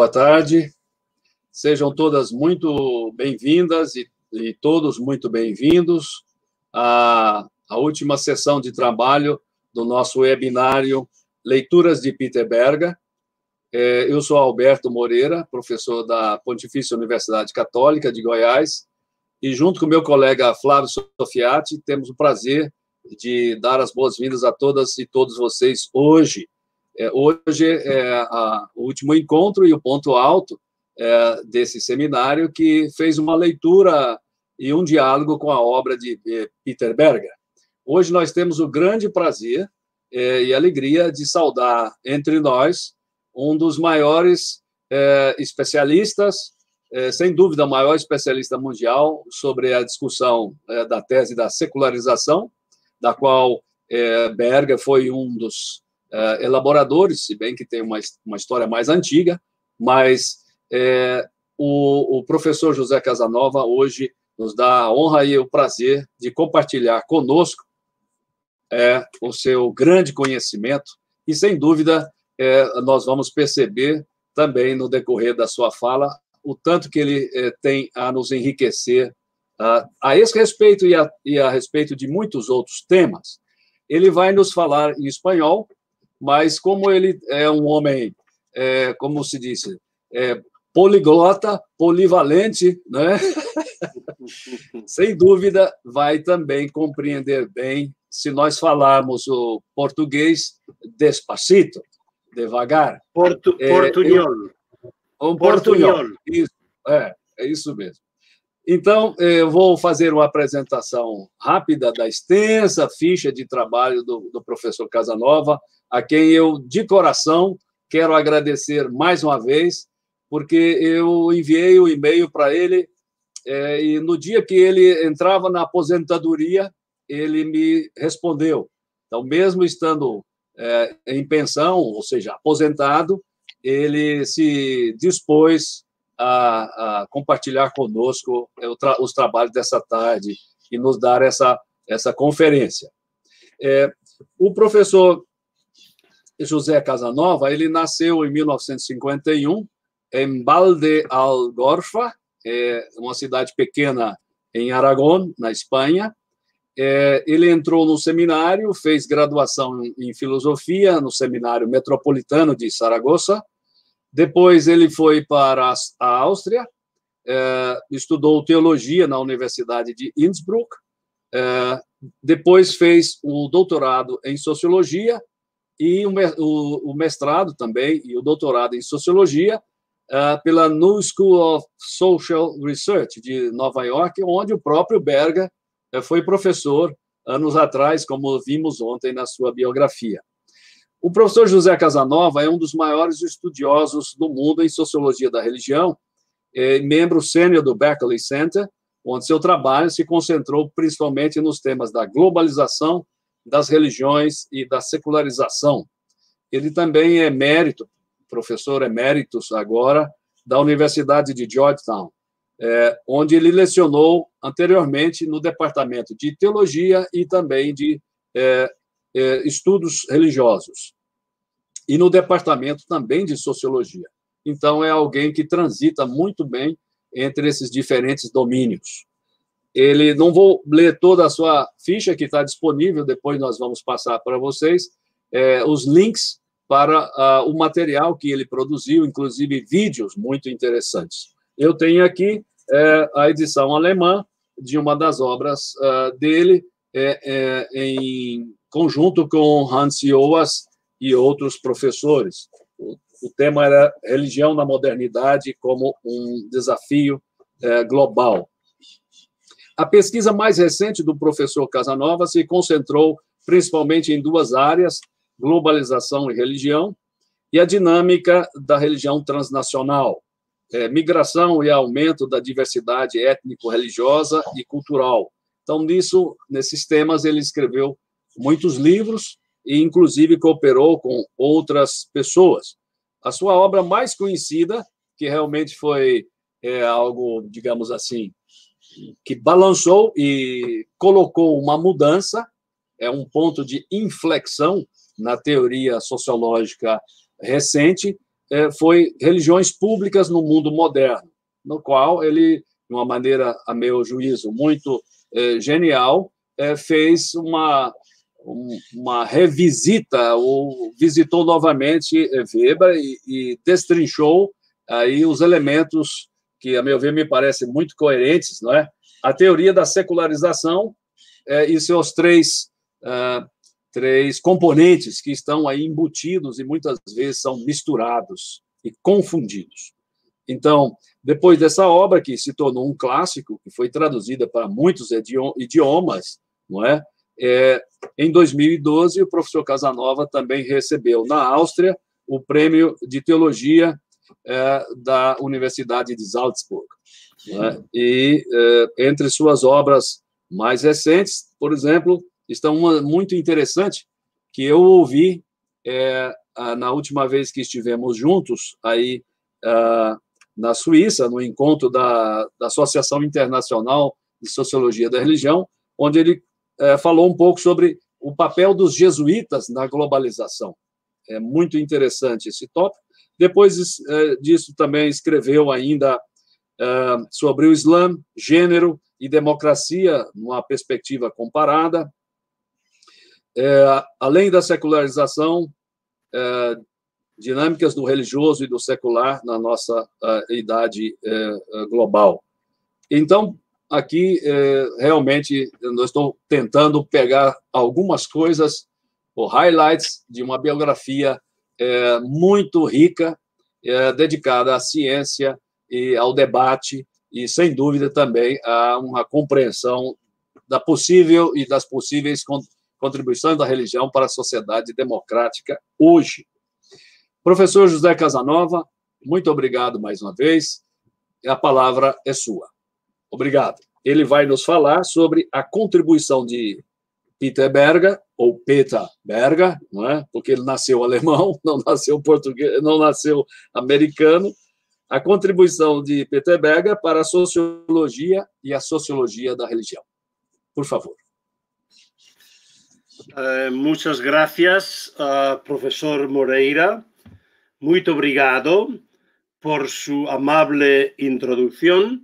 boa tarde. Sejam todas muito bem-vindas e, e, todos muito bem-vindos à, à última sessão de trabalho do nosso webinário Leituras de Peter Berga. É, eu sou Alberto Moreira, professor da Pontifícia Universidade Católica de Goiás, e junto com meu colega Flávio Sofiati, temos o prazer de dar as boas-vindas a todas e todos vocês hoje, é, hoje é a, o último encontro e o ponto alto é, desse seminário que fez uma leitura e um diálogo com a obra de é, Peter Berger. Hoje nós temos o grande prazer é, e alegria de saudar entre nós um dos maiores é, especialistas, sem dúvida, o maior especialista mundial sobre a discussão da tese da secularização, da qual Berger foi um dos eh, elaboradores, se bem que tem uma, uma história mais antiga, mas é, o, o, professor José Casanova hoje nos dá a honra e o prazer de compartilhar conosco é, o seu grande conhecimento e, sem dúvida, nós vamos perceber também no decorrer da sua fala o tanto que ele tem a nos enriquecer a, a esse respeito e a, e a respeito de muitos outros temas. Ele vai nos falar em espanhol, mas como ele é um homem, é, como se disse, é, poliglota, polivalente, né? sem dúvida, vai também compreender bem se nós falarmos o português despacito, devagar. Portu, é, portunhol. É, um portunhol. Isso, é, é isso mesmo. Então, eu vou fazer uma apresentação rápida da extensa ficha de trabalho do, do professor Casanova, a quem eu, de coração, quero agradecer mais uma vez, porque eu enviei o um e-mail para ele é, e no dia que ele entrava na aposentadoria, ele me respondeu. Então, mesmo estando é, em pensão, ou seja, aposentado, ele se dispôs a, a compartilhar conosco é, os trabalhos dessa tarde e nos dar essa, essa conferência. É, o professor José Casanova, ele nasceu em 1951 em Balde Algorfa, é, uma cidade pequena em Aragão, na Espanha. É, ele entrou no seminário, fez graduação em filosofia no Seminário Metropolitano de Saragoça, depois ele foi para a Áustria, é, estudou teologia na Universidade de Innsbruck, é, depois fez o doutorado em sociologia e o mestrado também e o doutorado em sociologia é, pela New School of Social Research de Nova York, onde o próprio Berger foi professor anos atrás, como vimos ontem na sua biografia. O professor José Casanova é um dos maiores estudiosos do mundo em sociologia da religião, é membro sênior do Berkeley Center, onde seu trabalho se concentrou principalmente nos temas da globalização, das religiões e da secularização. Ele também é mérito, professor eméritus agora, da Universidade de Georgetown, é, onde ele lecionou anteriormente no Departamento de Teologia e também de é, é, estudos religiosos e no departamento também de sociologia. Então, é alguém que transita muito bem entre esses diferentes domínios. Ele não vou ler toda a sua ficha que está disponível, depois nós vamos passar para vocês é, os links para uh, o material que ele produziu, inclusive vídeos muito interessantes. Eu tenho aqui é, a edição alemã de uma das obras uh, dele é, é em conjunto com Hans Joas e outros professores. O, o tema era religião na modernidade como um desafio é, global. A pesquisa mais recente do professor Casanova se concentrou principalmente em duas áreas, globalização e religião, e a dinâmica da religião transnacional, é, migração e aumento da diversidade étnico-religiosa e cultural. Então, nisso, nesses temas, ele escreveu muitos livros e, inclusive, cooperou com outras pessoas. A sua obra mais conhecida, que realmente foi é, algo, digamos assim, que balançou e colocou uma mudança, é um ponto de inflexão na teoria sociológica recente, é, foi Religiões Públicas no Mundo Moderno, no qual ele, de uma maneira, a meu juízo, muito é, genial, é, fez uma uma revisita ou visitou novamente Weber e, e destrinchou aí os elementos que, a meu ver, me parecem muito coerentes, não é? A teoria da secularização é, e seus três, uh, três componentes que estão aí embutidos e muitas vezes são misturados e confundidos. Então, depois dessa obra que se tornou um clássico, que foi traduzida para muitos idiomas, não é? É, em 2012, o professor Casanova também recebeu, na Áustria, o prêmio de teologia é, da Universidade de Salzburg. Né? E é, entre suas obras mais recentes, por exemplo, está uma muito interessante que eu ouvi é, na última vez que estivemos juntos aí é, na Suíça, no encontro da, da Associação Internacional de Sociologia da Religião, onde ele é, falou um pouco sobre o papel dos jesuítas na globalização. É muito interessante esse tópico. Depois é, disso, também escreveu ainda é, sobre o Islã, gênero e democracia numa perspectiva comparada. além da secularização, dinâmicas do religioso e do secular na nossa idade global. Então, aqui é, realmente eu estou tentando pegar algumas coisas, ou highlights de uma biografia é, muito rica, é, dedicada à ciência e ao debate, e sem dúvida também a uma compreensão da possível e das possíveis contribuições da religião para a sociedade democrática hoje. Professor José Casanova, muito obrigado mais uma vez. A palavra é sua. Obrigado. Ele vai nos falar sobre a contribuição de Peter Berger, ou Peter Berger, não é? porque ele nasceu alemão, não nasceu português, não nasceu americano, a contribuição de Peter Berger para a sociologia e a sociologia da religião. Por favor. Uh, muchas gracias, uh, profesor Moreira. Muito obrigado por sua amable introdução.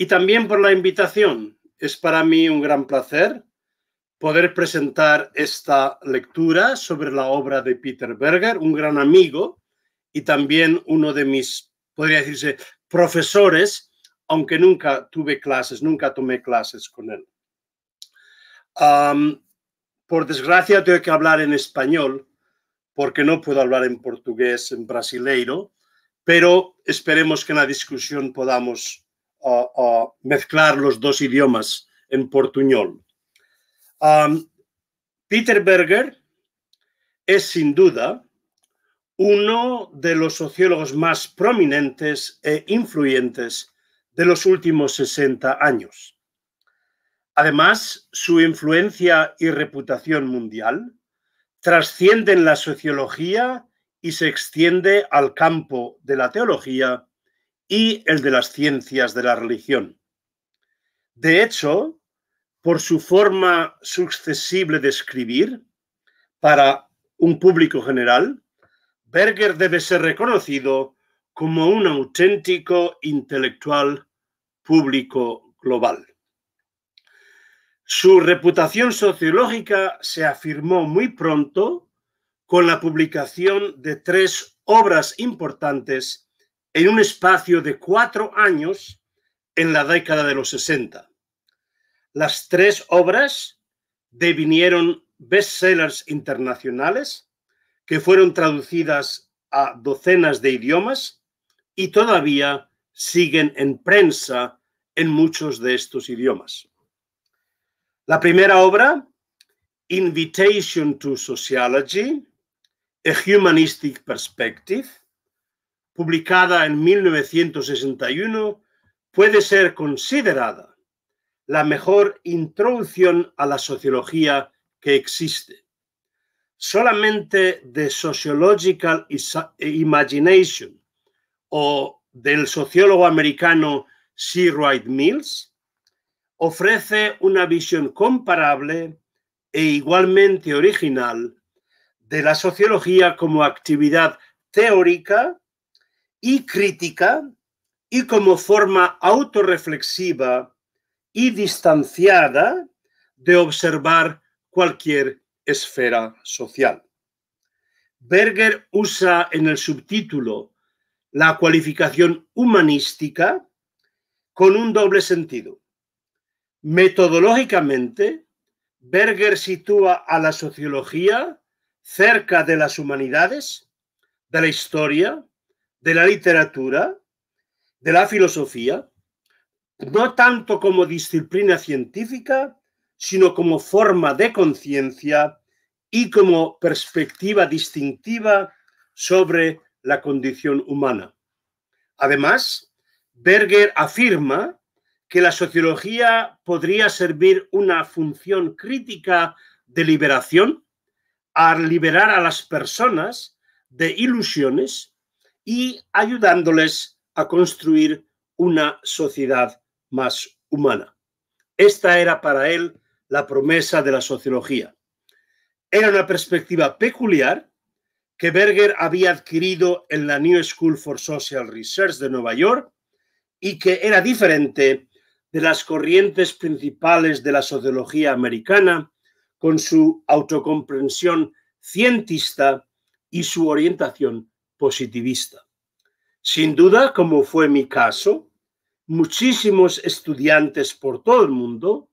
y también por la invitación. Es para mí un gran placer poder presentar esta lectura sobre la obra de Peter Berger, un gran amigo y también uno de mis, podría decirse, profesores, aunque nunca tuve clases, nunca tomé clases con él. por desgracia, tengo que hablar en español porque no puedo hablar en portugués, en brasileiro, pero esperemos que en la discusión podamos a, mezclar los dos idiomas en portuñol. Peter Berger es sin duda uno de los sociólogos más prominentes e influyentes de los últimos 60 años. Además, su influencia y reputación mundial trascienden la sociología y se extiende al campo de la teología y el de las ciencias de la religión. De hecho, por su forma sucesible de escribir para un público general, Berger debe ser reconocido como un auténtico intelectual público global. Su reputación sociológica se afirmó muy pronto con la publicación de tres obras importantes en un espacio de cuatro años en la década de los 60. Las tres obras devinieron bestsellers internacionales que fueron traducidas a docenas de idiomas y todavía siguen en prensa en muchos de estos idiomas. La primera obra, Invitation to Sociology, A Humanistic Perspective, publicada en 1961, puede ser considerada la mejor introducción a la sociología que existe. Solamente The Sociological Imagination o del sociólogo americano C. Wright Mills ofrece una visión comparable e igualmente original de la sociología como actividad teórica y crítica y como forma autorreflexiva y distanciada de observar cualquier esfera social. Berger usa en el subtítulo la cualificación humanística con un doble sentido. Metodológicamente, Berger sitúa a la sociología cerca de las humanidades, de la historia, de la literatura, de la filosofía, no tanto como disciplina científica, sino como forma de conciencia y como perspectiva distintiva sobre la condición humana. Además, Berger afirma que la sociología podría servir una función crítica de liberación al liberar a las personas de ilusiones y ayudándoles a construir una sociedad más humana. Esta era para él la promesa de la sociología. Era una perspectiva peculiar que Berger había adquirido en la New School for Social Research de Nueva York y que era diferente de las corrientes principales de la sociología americana, con su autocomprensión cientista y su orientación positivista. Sin duda, como fue mi caso, muchísimos estudiantes por todo el mundo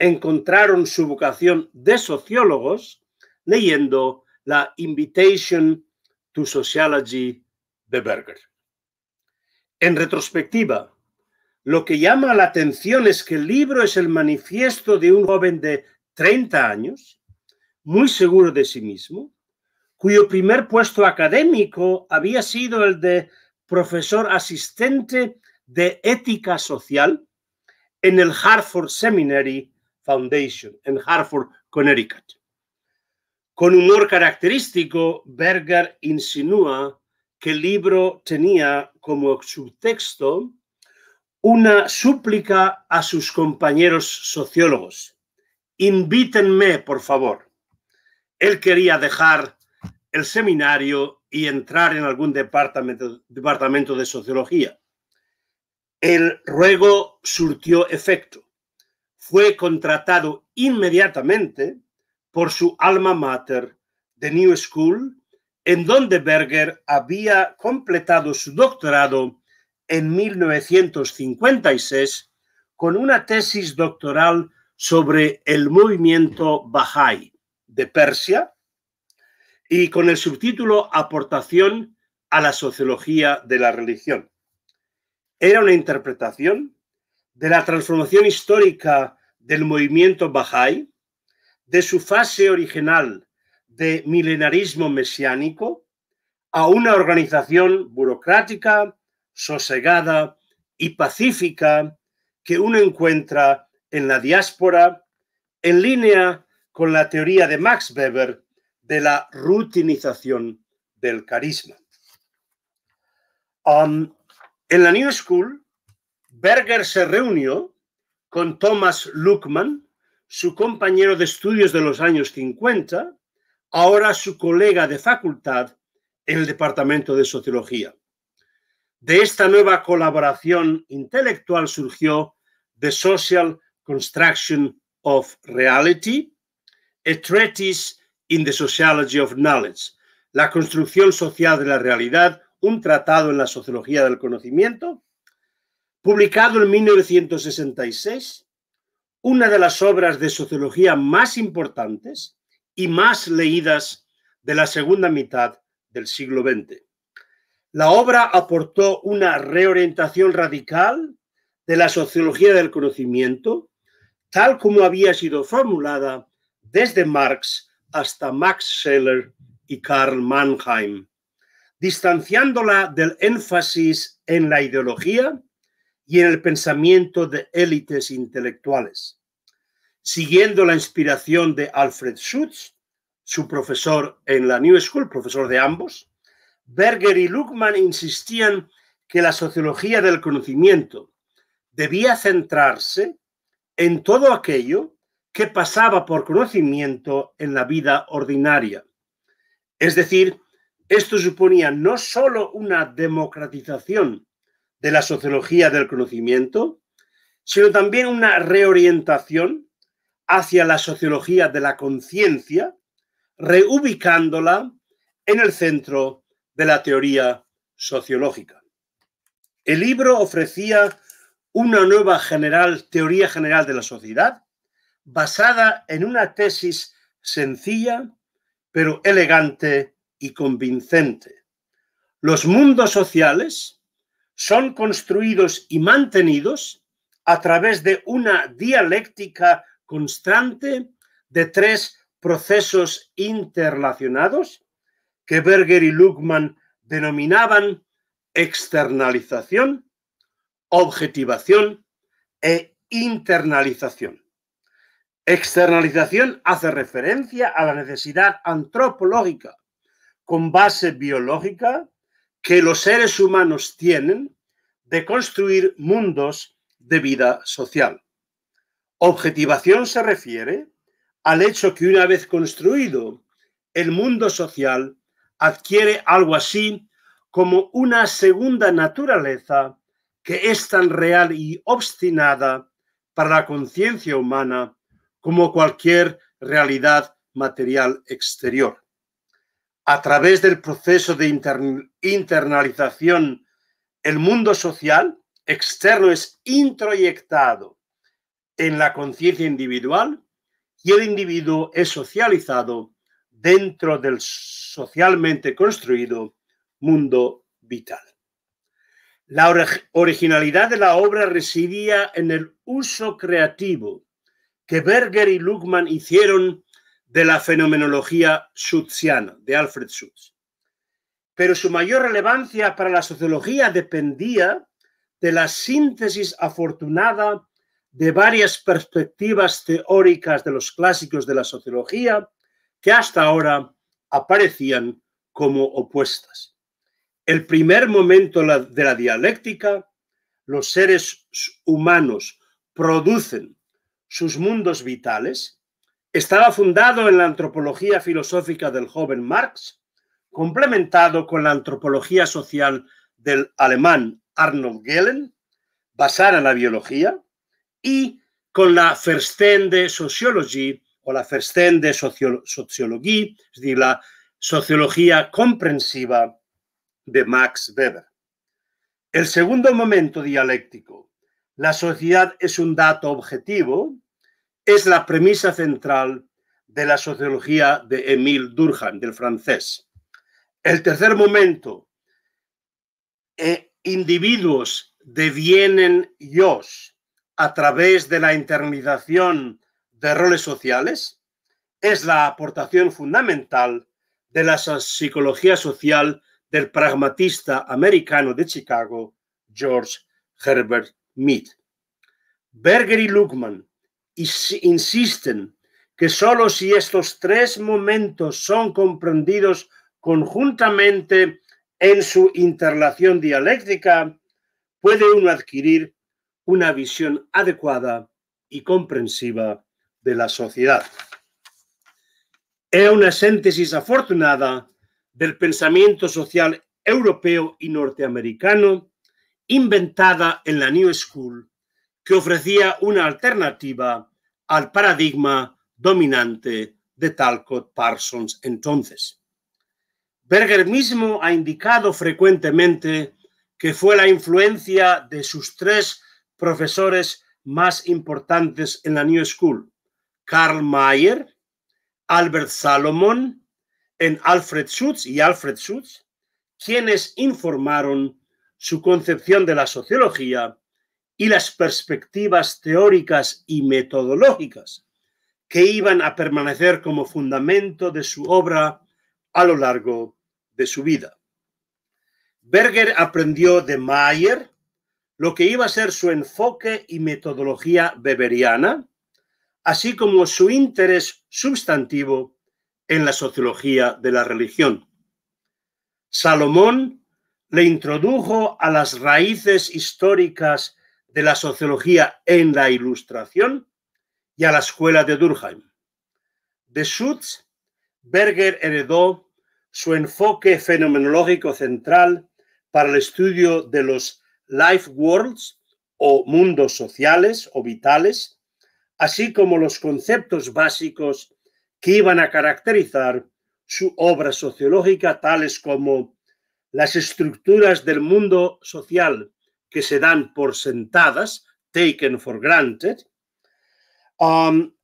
encontraron su vocación de sociólogos leyendo la Invitation to Sociology de Berger. En retrospectiva, lo que llama la atención es que el libro es el manifiesto de un joven de 30 años, muy seguro de sí mismo, cuyo primer puesto académico había sido el de profesor asistente de ética social en el Hartford Seminary Foundation, en Hartford, Connecticut. Con humor característico, Berger insinúa que el libro tenía como subtexto una súplica a sus compañeros sociólogos. Invítenme, por favor. Él quería dejar el seminario y entrar en algún departamento, de sociología. El ruego surtió efecto. Fue contratado inmediatamente por su alma mater, The New School, en donde Berger había completado su doctorado en 1956 con una tesis doctoral sobre el movimiento Bahá'í de Persia, y con el subtítulo Aportación a la sociología de la religión. Era una interpretación de la transformación histórica del movimiento Bahá'í, de su fase original de milenarismo mesiánico a una organización burocrática, sosegada y pacífica que uno encuentra en la diáspora, en línea con la teoría de Max Weber de la rutinización del carisma. Um, en la New School, Berger se reunió con Thomas Luckman, su compañero de estudios de los años 50, ahora su colega de facultad en el Departamento de Sociología. De esta nueva colaboración intelectual surgió The Social Construction of Reality, a treatise in the Sociology of Knowledge, La construcción social de la realidad, un tratado en la sociología del conocimiento, publicado en 1966, una de las obras de sociología más importantes y más leídas de la segunda mitad del siglo XX. La obra aportó una reorientación radical de la sociología del conocimiento, tal como había sido formulada desde Marx hasta Max Scheler y Karl Mannheim, distanciándola del énfasis en la ideología y en el pensamiento de élites intelectuales. Siguiendo la inspiración de Alfred Schutz, su profesor en la New School, profesor de ambos, Berger y Luckmann insistían que la sociología del conocimiento debía centrarse en todo aquello que pasaba por conocimiento en la vida ordinaria. Es decir, esto suponía no sólo una democratización de la sociología del conocimiento, sino también una reorientación hacia la sociología de la conciencia, reubicándola en el centro de la teoría sociológica. El libro ofrecía una nueva general, teoría general de la sociedad, basada en una tesis sencilla, pero elegante y convincente. Los mundos sociales son construidos y mantenidos a través de una dialéctica constante de tres procesos interrelacionados que Berger y Lugman denominaban externalización, objetivación e internalización. Externalización hace referencia a la necesidad antropológica con base biológica que los seres humanos tienen de construir mundos de vida social. Objetivación se refiere al hecho que una vez construido, el mundo social adquiere algo así como una segunda naturaleza que es tan real y obstinada para la conciencia humana como cualquier realidad material exterior. A través del proceso de internalización, el mundo social externo es introyectado en la conciencia individual y el individuo es socializado dentro del socialmente construido mundo vital. La originalidad de la obra residía en el uso creativo que Berger y Lugman hicieron de la fenomenología schutziana, de Alfred Schutz. Pero su mayor relevancia para la sociología dependía de la síntesis afortunada de varias perspectivas teóricas de los clásicos de la sociología que hasta ahora aparecían como opuestas. El primer momento de la dialéctica, los seres humanos producen sus mundos vitales, estaba fundado en la antropología filosófica del joven Marx, complementado con la antropología social del alemán Arnold Gehlen, basada en la biología, y con la verstehende Sociologie o la verstehende Soziologie, es decir, la sociología comprensiva de Max Weber. El segundo momento dialéctico la sociedad es un dato objetivo, es la premisa central de la sociología de Émile Durkheim, del francés. El tercer momento, eh, individuos devienen yo a través de la internalización de roles sociales, es la aportación fundamental de la psicología social del pragmatista americano de Chicago, George Herbert Berger y Luckman insisten que solo si estos tres momentos son comprendidos conjuntamente en su interlación dialéctica, puede uno adquirir una visión adecuada y comprensiva de la sociedad. Es una síntesis afortunada del pensamiento social europeo y norteamericano inventada en la New School que ofrecía una alternativa al paradigma dominante de Talcott Parsons entonces. Berger mismo ha indicado frecuentemente que fue la influencia de sus tres profesores más importantes en la New School, Karl Mayer, Albert Salomon, en Alfred Schutz y Alfred Schutz, quienes informaron su concepción de la sociología y las perspectivas teóricas y metodológicas que iban a permanecer como fundamento de su obra a lo largo de su vida. Berger aprendió de Mayer lo que iba a ser su enfoque y metodología beberiana, así como su interés sustantivo en la sociología de la religión. Salomón le introdujo a las raíces históricas de la sociología en la Ilustración y a la escuela de Durkheim. De Schutz, Berger heredó su enfoque fenomenológico central para el estudio de los life worlds o mundos sociales o vitales, así como los conceptos básicos que iban a caracterizar su obra sociológica, tales como las estructuras del mundo social que se dan por sentadas, taken for granted, um,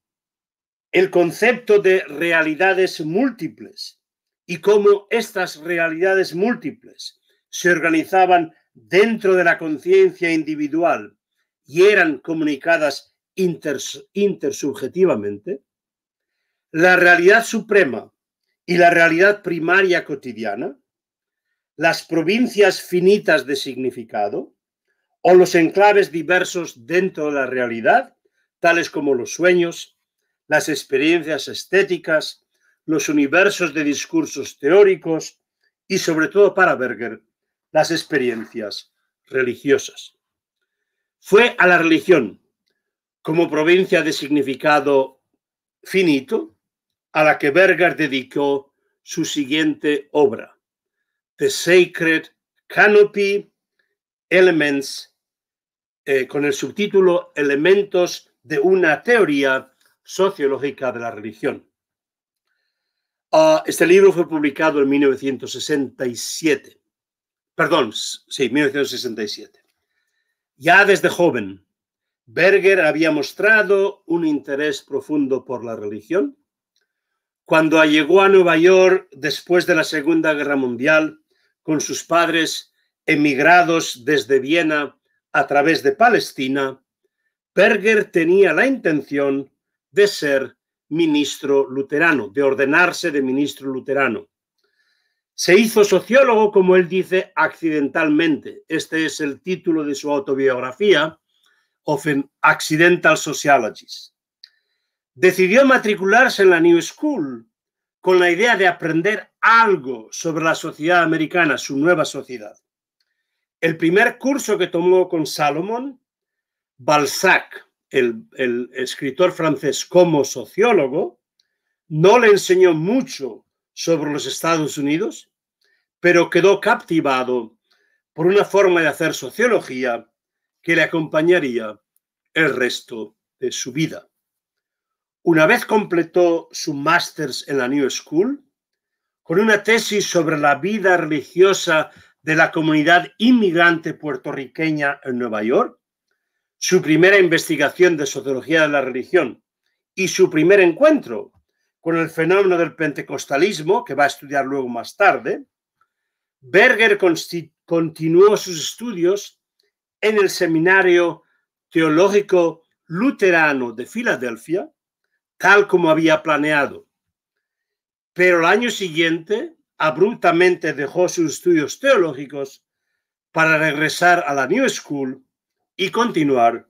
el concepto de realidades múltiples y cómo estas realidades múltiples se organizaban dentro de la conciencia individual y eran comunicadas intersubjetivamente, la realidad suprema y la realidad primaria cotidiana, las provincias finitas de significado o los enclaves diversos dentro de la realidad, tales como los sueños, las experiencias estéticas, los universos de discursos teóricos y sobre todo para Berger, las experiencias religiosas. Fue a la religión como provincia de significado finito a la que Berger dedicó su siguiente obra, the Sacred Canopy Elements, eh, con el subtítulo Elementos de una teoría sociológica de la religión. Ah, este libro fue publicado en 1967. Perdón, sí, 1967. Ya desde joven, Berger había mostrado un interés profundo por la religión. Cuando llegó a Nueva York después de la Segunda Guerra Mundial, con sus padres emigrados desde Viena a través de Palestina, Berger tenía la intención de ser ministro luterano, de ordenarse de ministro luterano. Se hizo sociólogo, como él dice, accidentalmente. Este es el título de su autobiografía, of Accidental Sociologies. Decidió matricularse en la New School, con la idea de aprender algo sobre la sociedad americana, su nueva sociedad. El primer curso que tomó con Salomón, Balzac, el, escritor francés como sociólogo, no le enseñó mucho sobre los Estados Unidos, pero quedó captivado por una forma de hacer sociología que le acompañaría el resto de su vida. Una vez completó su máster en la New School, con una tesis sobre la vida religiosa de la comunidad inmigrante puertorriqueña en Nueva York, su primera investigación de sociología de la religión y su primer encuentro con el fenómeno del pentecostalismo, que va a estudiar luego más tarde, Berger continuó sus estudios en el Seminario Teológico Luterano de Filadelfia tal como había planeado. Pero el año siguiente, abruptamente dejó sus estudios teológicos para regresar a la New School y continuar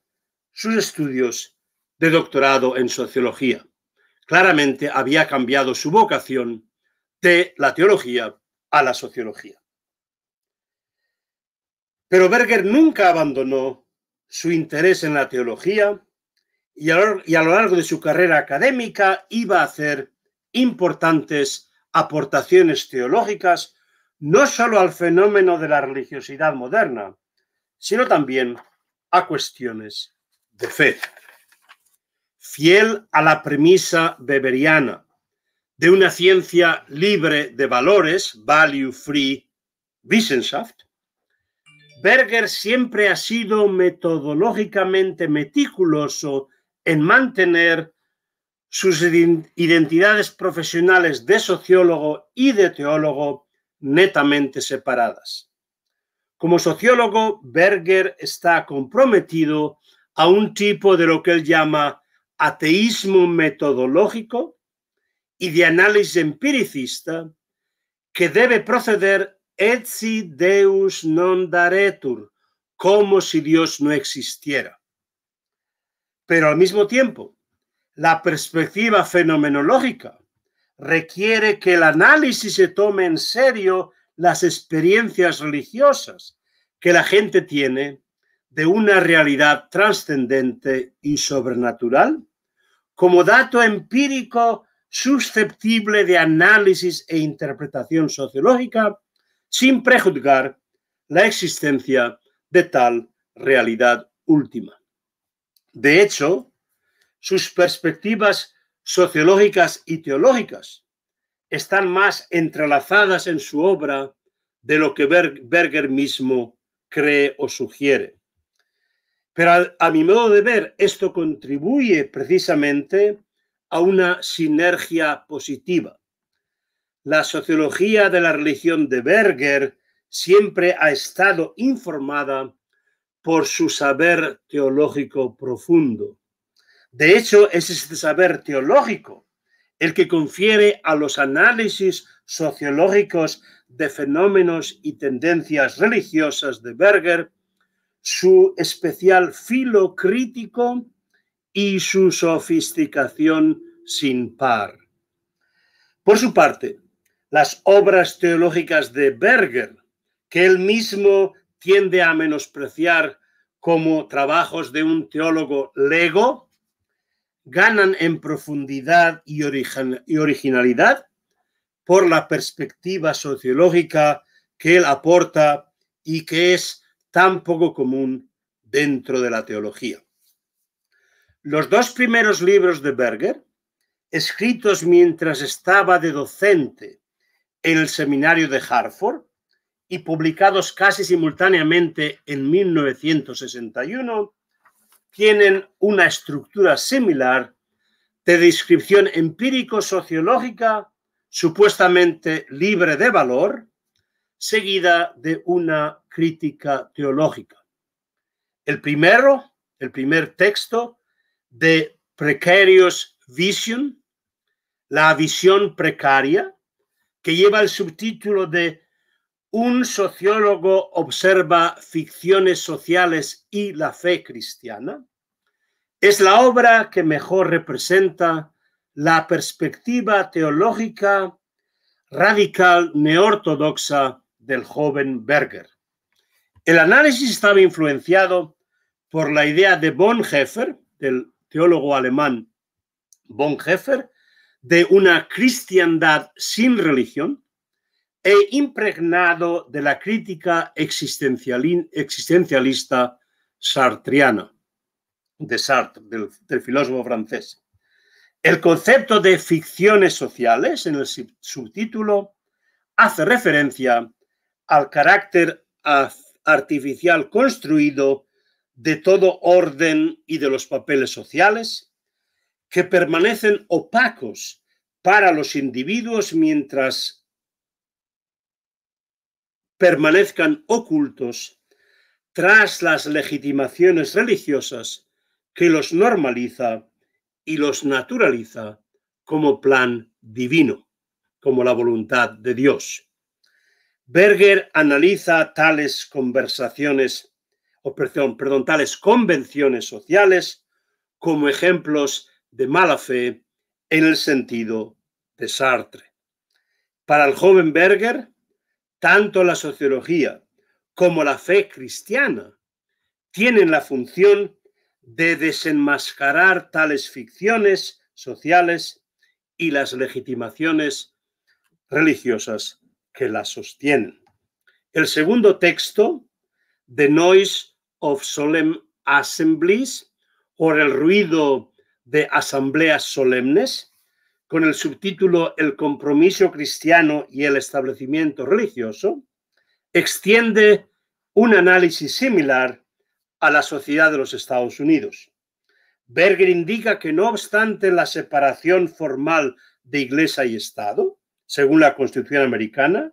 sus estudios de doctorado en sociología. Claramente había cambiado su vocación de la teología a la sociología. Pero Berger nunca abandonó su interés en la teología y a, lo, largo de su carrera académica iba a hacer importantes aportaciones teológicas no sólo al fenómeno de la religiosidad moderna, sino también a cuestiones de fe. Fiel a la premisa beberiana de una ciencia libre de valores, value free Wissenschaft, Berger siempre ha sido metodológicamente meticuloso en mantener sus identidades profesionales de sociólogo y de teólogo netamente separadas. Como sociólogo, Berger está comprometido a un tipo de lo que él llama ateísmo metodológico y de análisis empiricista que debe proceder et si Deus non daretur, como si Dios no existiera. Pero al mismo tiempo, la perspectiva fenomenológica requiere que el análisis se tome en serio las experiencias religiosas que la gente tiene de una realidad trascendente y sobrenatural como dato empírico susceptible de análisis e interpretación sociológica sin prejuzgar la existencia de tal realidad última. De hecho, sus perspectivas sociológicas y teológicas están más entrelazadas en su obra de lo que Berger mismo cree o sugiere. Pero a, mi modo de ver, esto contribuye precisamente a una sinergia positiva. La sociología de la religión de Berger siempre ha estado informada por su saber teológico profundo. De hecho, es este saber teológico el que confiere a los análisis sociológicos de fenómenos y tendencias religiosas de Berger su especial filo crítico y su sofisticación sin par. Por su parte, las obras teológicas de Berger, que él mismo tiende a menospreciar como trabajos de un teólogo lego, ganan en profundidad y, y originalidad por la perspectiva sociológica que él aporta y que es tan poco común dentro de la teología. Los dos primeros libros de Berger, escritos mientras estaba de docente en el seminario de Hartford, y publicados casi simultáneamente en 1961, tienen una estructura similar de descripción empírico-sociológica supuestamente libre de valor, seguida de una crítica teológica. El primero, el primer texto de Precarious Vision, la visión precaria, que lleva el subtítulo de un sociólogo observa ficciones sociales y la fe cristiana, es la obra que mejor representa la perspectiva teológica radical neortodoxa del joven Berger. El análisis estaba influenciado por la idea de Bonhoeffer, del teólogo alemán Bonhoeffer, de una cristiandad sin religión, e impregnado de la crítica existencialista sartriana de Sartre, del, del filósofo francés. El concepto de ficciones sociales en el subtítulo hace referencia al carácter artificial construido de todo orden y de los papeles sociales que permanecen opacos para los individuos mientras permanezcan ocultos tras las legitimaciones religiosas que los normaliza y los naturaliza como plan divino, como la voluntad de Dios. Berger analiza tales conversaciones, o perdón, tales convenciones sociales como ejemplos de mala fe en el sentido de Sartre. Para el joven Berger, tanto la sociología como la fe cristiana tienen la función de desenmascarar tales ficciones sociales y las legitimaciones religiosas que las sostienen. El segundo texto, The Noise of Solemn Assemblies, o el ruido de asambleas solemnes, con el subtítulo El compromiso cristiano y el establecimiento religioso, extiende un análisis similar a la sociedad de los Estados Unidos. Berger indica que no obstante la separación formal de Iglesia y Estado, según la Constitución americana,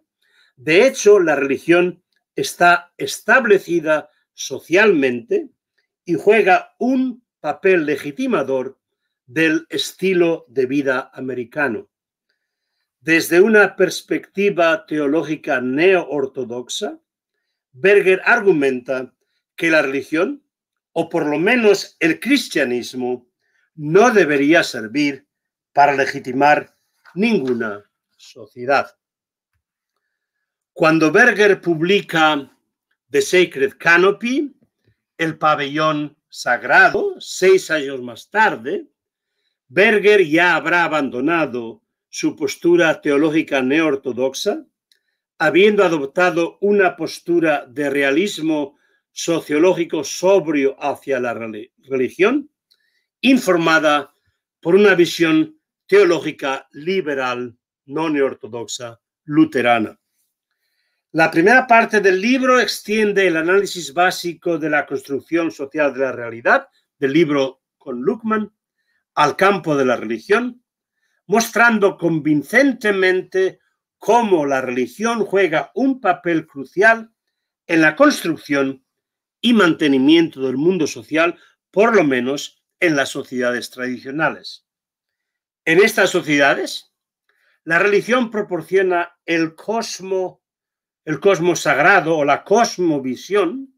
de hecho la religión está establecida socialmente y juega un papel legitimador del estilo de vida americano. Desde una perspectiva teológica neo-ortodoxa, Berger argumenta que la religión, o por lo menos el cristianismo, no debería servir para legitimar ninguna sociedad. Cuando Berger publica The Sacred Canopy, el pabellón sagrado, seis años más tarde, Berger ya habrá abandonado su postura teológica neortodoxa, habiendo adoptado una postura de realismo sociológico sobrio hacia la religión, informada por una visión teológica liberal no neortodoxa luterana. La primera parte del libro extiende el análisis básico de la construcción social de la realidad, del libro con Luckmann, al campo de la religión, mostrando convincentemente cómo la religión juega un papel crucial en la construcción y mantenimiento del mundo social, por lo menos en las sociedades tradicionales. En estas sociedades, la religión proporciona el cosmo, el sagrado o la cosmovisión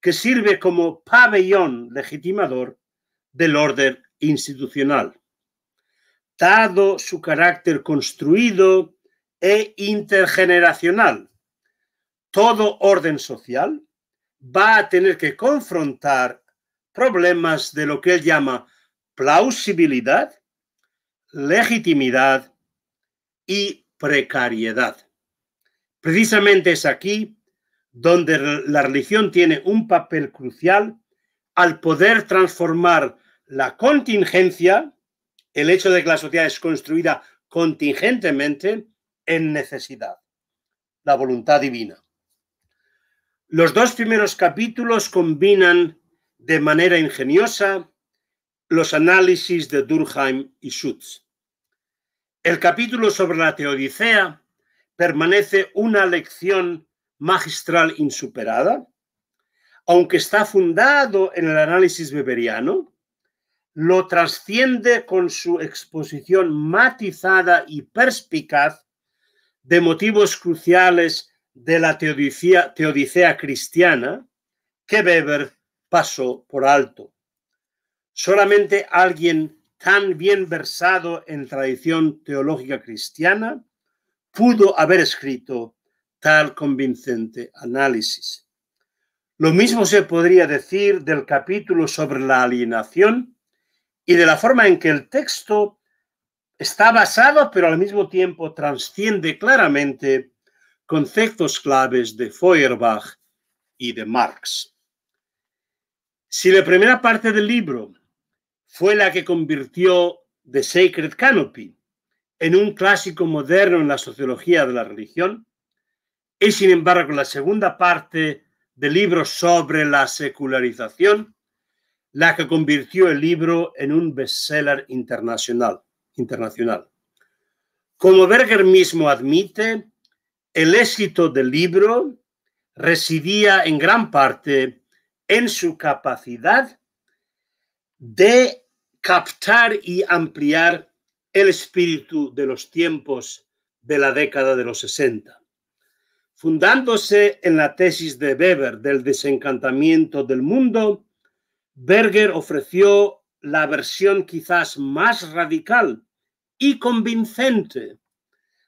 que sirve como pabellón legitimador del orden institucional, dado su carácter construido e intergeneracional. Todo orden social va a tener que confrontar problemas de lo que él llama plausibilidad, legitimidad y precariedad. Precisamente es aquí donde la religión tiene un papel crucial al poder transformar la contingencia, el hecho de que la sociedad es construida contingentemente en necesidad, la voluntad divina. Los dos primeros capítulos combinan de manera ingeniosa los análisis de Durkheim y Schutz. El capítulo sobre la teodicea permanece una lección magistral insuperada, aunque está fundado en el análisis weberiano, lo trasciende con su exposición matizada y perspicaz de motivos cruciales de la teodicea, cristiana que Weber pasó por alto. Solamente alguien tan bien versado en tradición teológica cristiana pudo haber escrito tal convincente análisis. Lo mismo se podría decir del capítulo sobre la alienación y de la forma en que el texto está basado, pero al mismo tiempo transciende claramente conceptos claves de Feuerbach y de Marx. Si la primera parte del libro fue la que convirtió The Sacred Canopy en un clásico moderno en la sociología de la religión, es sin embargo la segunda parte del libro sobre la secularización la que convirtió el libro en un bestseller internacional. internacional. Como Berger mismo admite, el éxito del libro residía en gran parte en su capacidad de captar y ampliar el espíritu de los tiempos de la década de los 60. Fundándose en la tesis de Weber del desencantamiento del mundo, Berger ofreció la versión quizás más radical y convincente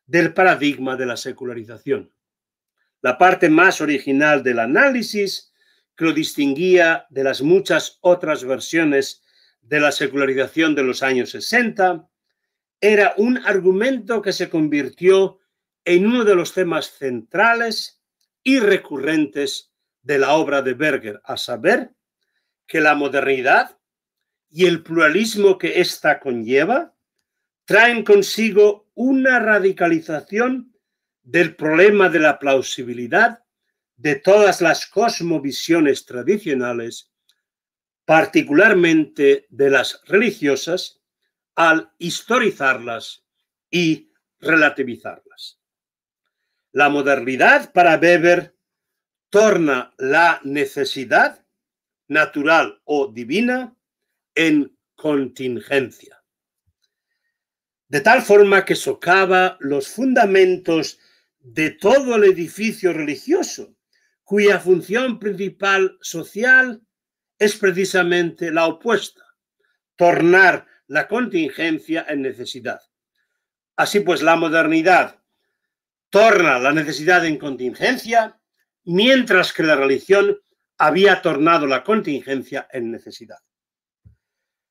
del paradigma de la secularización. La parte más original del análisis que lo distinguía de las muchas otras versiones de la secularización de los años 60 era un argumento que se convirtió en uno de los temas centrales y recurrentes de la obra de Berger, a saber, que la modernidad y el pluralismo que ésta conlleva traen consigo una radicalización del problema de la plausibilidad de todas las cosmovisiones tradicionales, particularmente de las religiosas, al historizarlas y relativizarlas. La modernidad para Weber torna la necesidad natural o divina, en contingencia. De tal forma que socava los fundamentos de todo el edificio religioso, cuya función principal social es precisamente la opuesta, tornar la contingencia en necesidad. Así pues, la modernidad torna la necesidad en contingencia, mientras que la religión había tornado la contingencia en necesidad.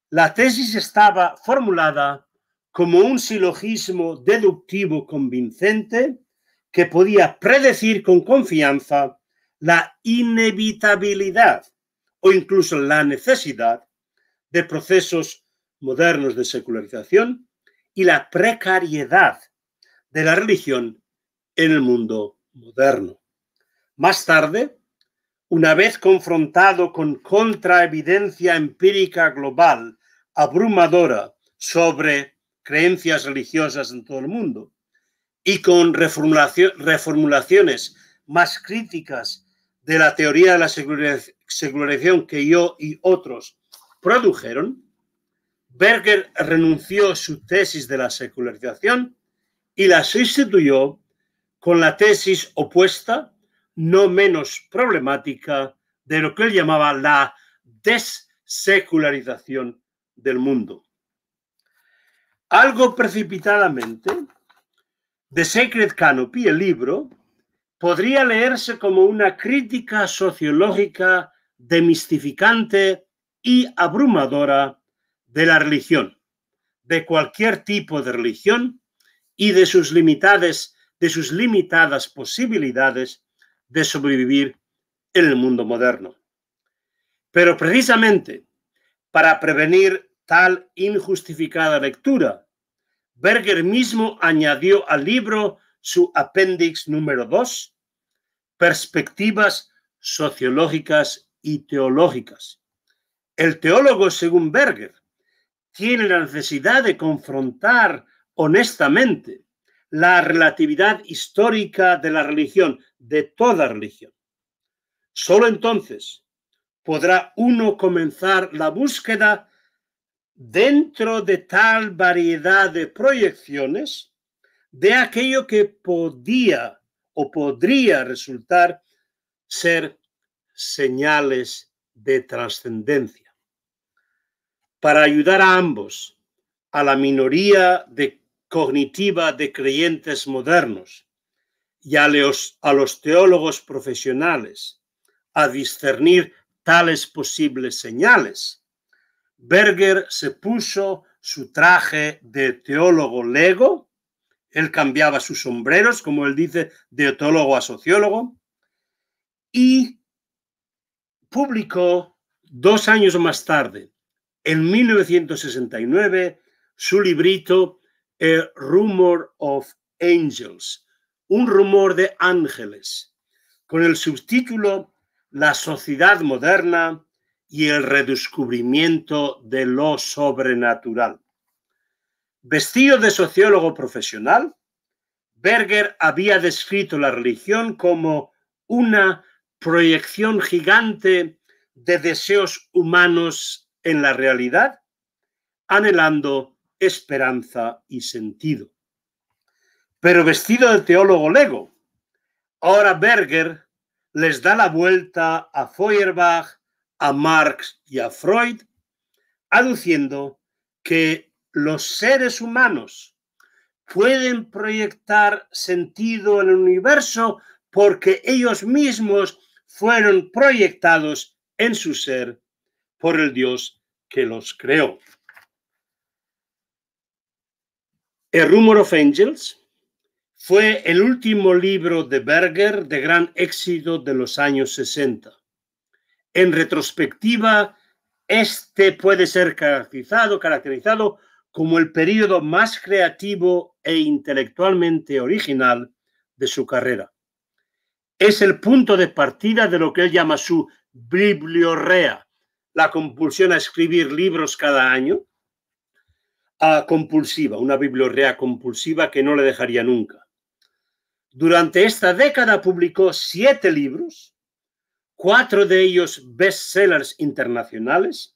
La tesis estaba formulada como un silogismo deductivo convincente que podía predecir con confianza la inevitabilidad o incluso la necesidad de procesos modernos de secularización y la precariedad de la religión en el mundo moderno. Más tarde, una vez confrontado con contraevidencia empírica global abrumadora sobre creencias religiosas en todo el mundo y con reformulaciones más críticas de la teoría de la secularización que yo y otros produjeron, Berger renunció a su tesis de la secularización y la sustituyó con la tesis opuesta no menos problemática de lo que él llamaba la dessecularización del mundo. Algo precipitadamente, The Sacred Canopy, el libro, podría leerse como una crítica sociológica demistificante y abrumadora de la religión, de cualquier tipo de religión y de sus limitadas, de sus limitadas posibilidades de sobrevivir en el mundo moderno. Pero precisamente para prevenir tal injustificada lectura, Berger mismo añadió al libro su apéndice número 2, Perspectivas sociológicas y teológicas. El teólogo, según Berger, tiene la necesidad de confrontar honestamente la relatividad histórica de la religión, de toda religión. Solo entonces podrá uno comenzar la búsqueda dentro de tal variedad de proyecciones de aquello que podía o podría resultar ser señales de trascendencia. Para ayudar a ambos, a la minoría de cognitiva de creyentes modernos y a los, teólogos profesionales a discernir tales posibles señales, Berger se puso su traje de teólogo lego, él cambiaba sus sombreros, como él dice, de teólogo a sociólogo, y publicó dos años más tarde, en 1969, su librito a rumor of angels, un rumor de ángeles, con el subtítulo La sociedad moderna y el redescubrimiento de lo sobrenatural. Vestido de sociólogo profesional, Berger había descrito la religión como una proyección gigante de deseos humanos en la realidad, anhelando esperanza y sentido. Pero vestido de teólogo lego, ahora Berger les da la vuelta a Feuerbach, a Marx y a Freud, aduciendo que los seres humanos pueden proyectar sentido en el universo porque ellos mismos fueron proyectados en su ser por el Dios que los creó. El Rumor of Angels fue el último libro de Berger de gran éxito de los años 60. En retrospectiva, este puede ser caracterizado, caracterizado como el periodo más creativo e intelectualmente original de su carrera. Es el punto de partida de lo que él llama su bibliorrea, la compulsión a escribir libros cada año, compulsiva, una biblioteca compulsiva que no le dejaría nunca. Durante esta década publicó siete libros, cuatro de ellos bestsellers internacionales,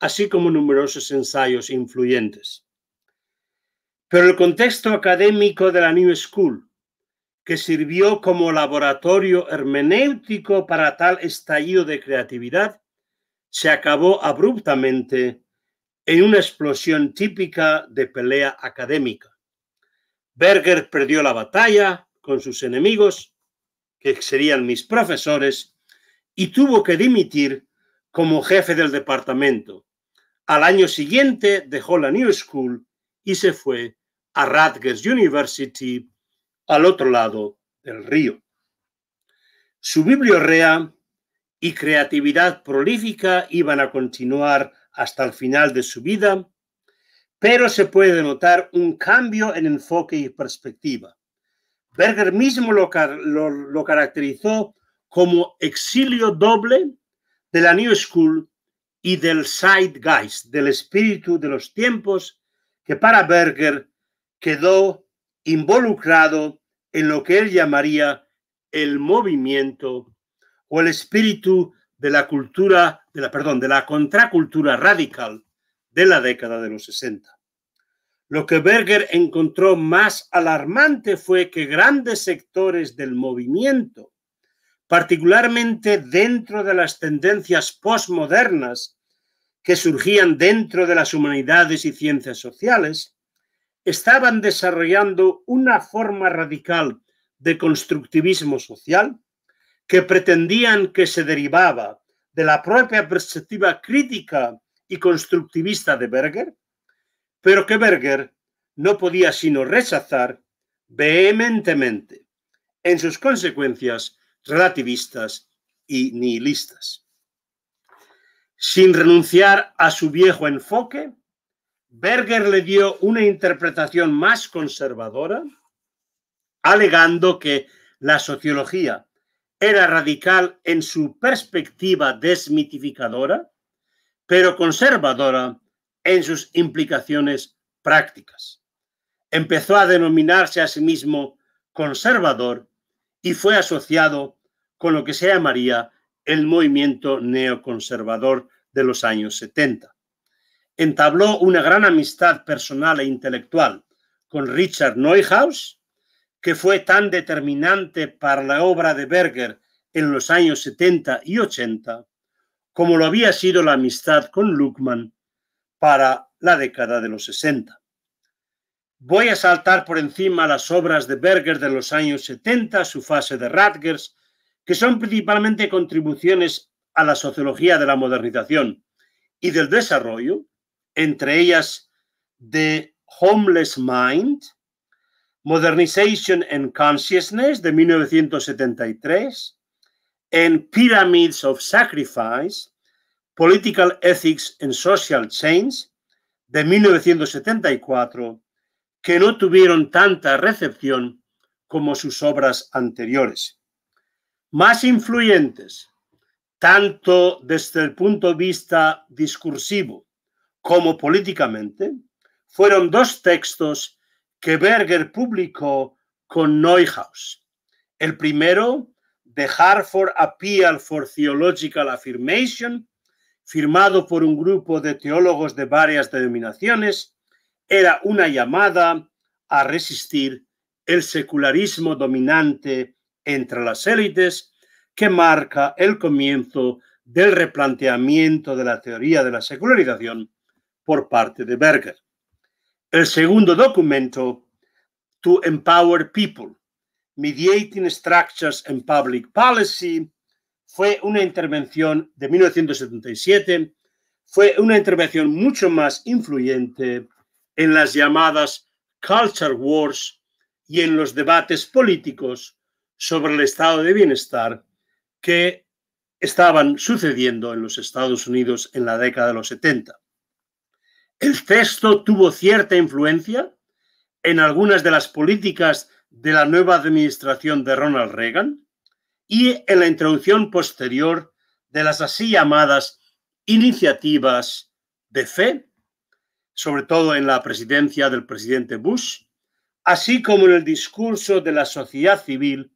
así como numerosos ensayos influyentes. Pero el contexto académico de la New School, que sirvió como laboratorio hermenéutico para tal estallido de creatividad, se acabó abruptamente en una explosión típica de pelea académica. Berger perdió la batalla con sus enemigos, que serían mis profesores, y tuvo que dimitir como jefe del departamento. Al año siguiente dejó la New School y se fue a Rutgers University, al otro lado del río. Su biblioteca y creatividad prolífica iban a continuar hasta el final de su vida, pero se puede notar un cambio en enfoque y perspectiva. Berger mismo lo, caracterizó como exilio doble de la New School y del Zeitgeist, del espíritu de los tiempos, que para Berger quedó involucrado en lo que él llamaría el movimiento o el espíritu de la cultura, de la, perdón, de la contracultura radical de la década de los 60. Lo que Berger encontró más alarmante fue que grandes sectores del movimiento, particularmente dentro de las tendencias postmodernas que surgían dentro de las humanidades y ciencias sociales, estaban desarrollando una forma radical de constructivismo social que pretendían que se derivaba de la propia perspectiva crítica y constructivista de Berger, pero que Berger no podía sino rechazar vehementemente en sus consecuencias relativistas y nihilistas. Sin renunciar a su viejo enfoque, Berger le dio una interpretación más conservadora, alegando que la sociología era radical en su perspectiva desmitificadora, pero conservadora en sus implicaciones prácticas. Empezó a denominarse a sí mismo conservador y fue asociado con lo que se llamaría el movimiento neoconservador de los años 70. Entabló una gran amistad personal e intelectual con Richard Neuhaus, que fue tan determinante para la obra de Berger en los años 70 y 80, como lo había sido la amistad con Luckman para la década de los 60. Voy a saltar por encima las obras de Berger de los años 70, su fase de Radgers, que son principalmente contribuciones a la sociología de la modernización y del desarrollo, entre ellas The Homeless Mind, Modernization and Consciousness de 1973, en Pyramids of Sacrifice, Political Ethics and Social Change de 1974, que no tuvieron tanta recepción como sus obras anteriores. Más influyentes, tanto desde el punto de vista discursivo como políticamente, fueron dos textos que Berger publicó con Neuhaus. El primero, The Harford Appeal for Theological Affirmation, firmado por un grupo de teólogos de varias denominaciones, era una llamada a resistir el secularismo dominante entre las élites que marca el comienzo del replanteamiento de la teoría de la secularización por parte de Berger. El segundo documento, To Empower People, Mediating Structures and Public Policy, fue una intervención de 1977, fue una intervención mucho más influyente en las llamadas Culture Wars y en los debates políticos sobre el estado de bienestar que estaban sucediendo en los Estados Unidos en la década de los 70. El texto tuvo cierta influencia en algunas de las políticas de la nueva administración de Ronald Reagan y en la introducción posterior de las así llamadas iniciativas de fe, sobre todo en la presidencia del presidente Bush, así como en el discurso de la sociedad civil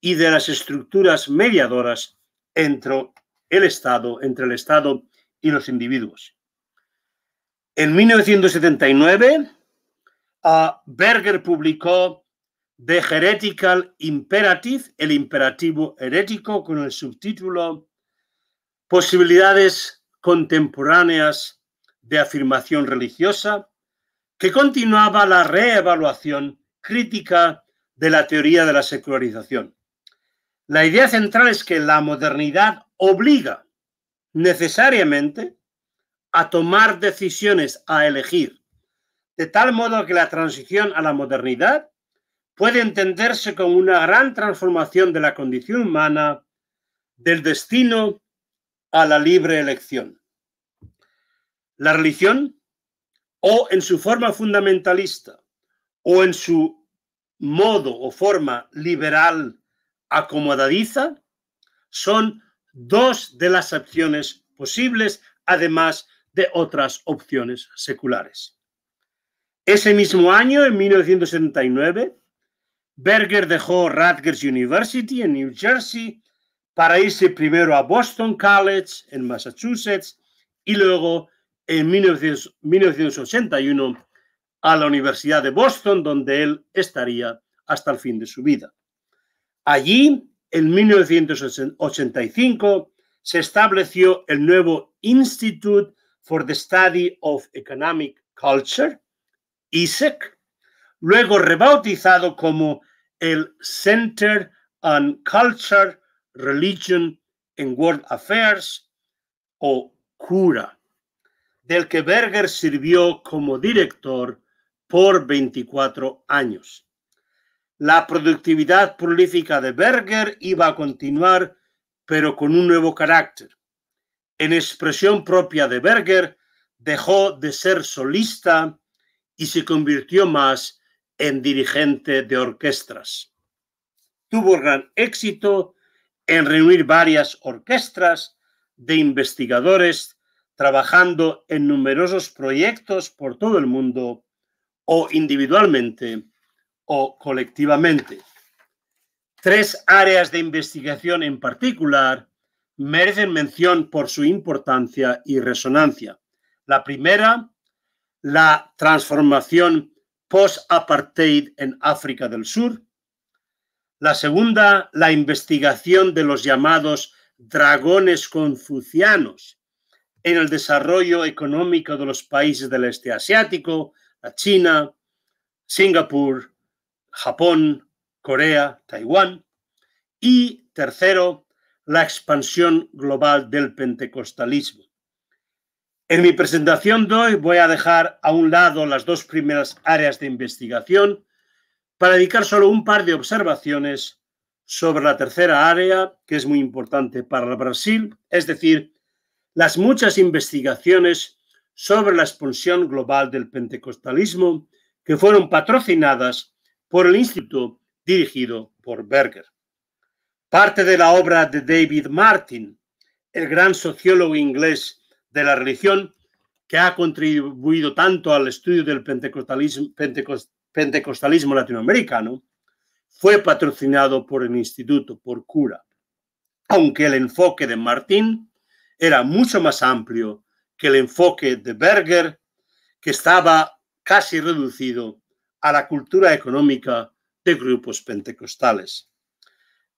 y de las estructuras mediadoras entre el Estado, entre el Estado y los individuos. En 1979, ah, Berger publicó The Heretical Imperative, el imperativo herético, con el subtítulo Posibilidades contemporáneas de afirmación religiosa, que continuaba la reevaluación crítica de la teoría de la secularización. La idea central es que la modernidad obliga necesariamente a tomar decisiones, a elegir, de tal modo que la transición a la modernidad puede entenderse como una gran transformación de la condición humana, del destino a la libre elección. La religión, o en su forma fundamentalista, o en su modo o forma liberal acomodadiza, son dos de las opciones posibles, además de otras opciones seculares. Ese mismo año, en 1979, Berger dejó Rutgers University en New Jersey para irse primero a Boston College en Massachusetts y luego en 1981 a la Universidad de Boston, donde él estaría hasta el fin de su vida. Allí, en 1985, se estableció el nuevo Instituto for the Study of Economic Culture, ISEC, luego rebautizado como el Center on Culture, Religion and World Affairs, o CURA, del que Berger sirvió como director por 24 años. La productividad prolífica de Berger iba a continuar, pero con un nuevo carácter en expresión propia de Berger, dejó de ser solista y se convirtió más en dirigente de orquestas. Tuvo gran éxito en reunir varias orquestas de investigadores trabajando en numerosos proyectos por todo el mundo o individualmente o colectivamente. Tres áreas de investigación en particular merecen mención por su importancia y resonancia. La primera, la transformación post-apartheid en África del Sur. La segunda, la investigación de los llamados dragones confucianos en el desarrollo económico de los países del este asiático, la China, Singapur, Japón, Corea, Taiwán. Y tercero, la expansión global del pentecostalismo. En mi presentación de hoy voy a dejar a un lado las dos primeras áreas de investigación para dedicar solo un par de observaciones sobre la tercera área, que es muy importante para Brasil, es decir, las muchas investigaciones sobre la expansión global del pentecostalismo que fueron patrocinadas por el instituto dirigido por Berger parte de la obra de David Martin, el gran sociólogo inglés de la religión, que ha contribuido tanto al estudio del pentecostalismo, latinoamericano, fue patrocinado por el instituto, por cura, aunque el enfoque de Martin era mucho más amplio que el enfoque de Berger, que estaba casi reducido a la cultura económica de grupos pentecostales.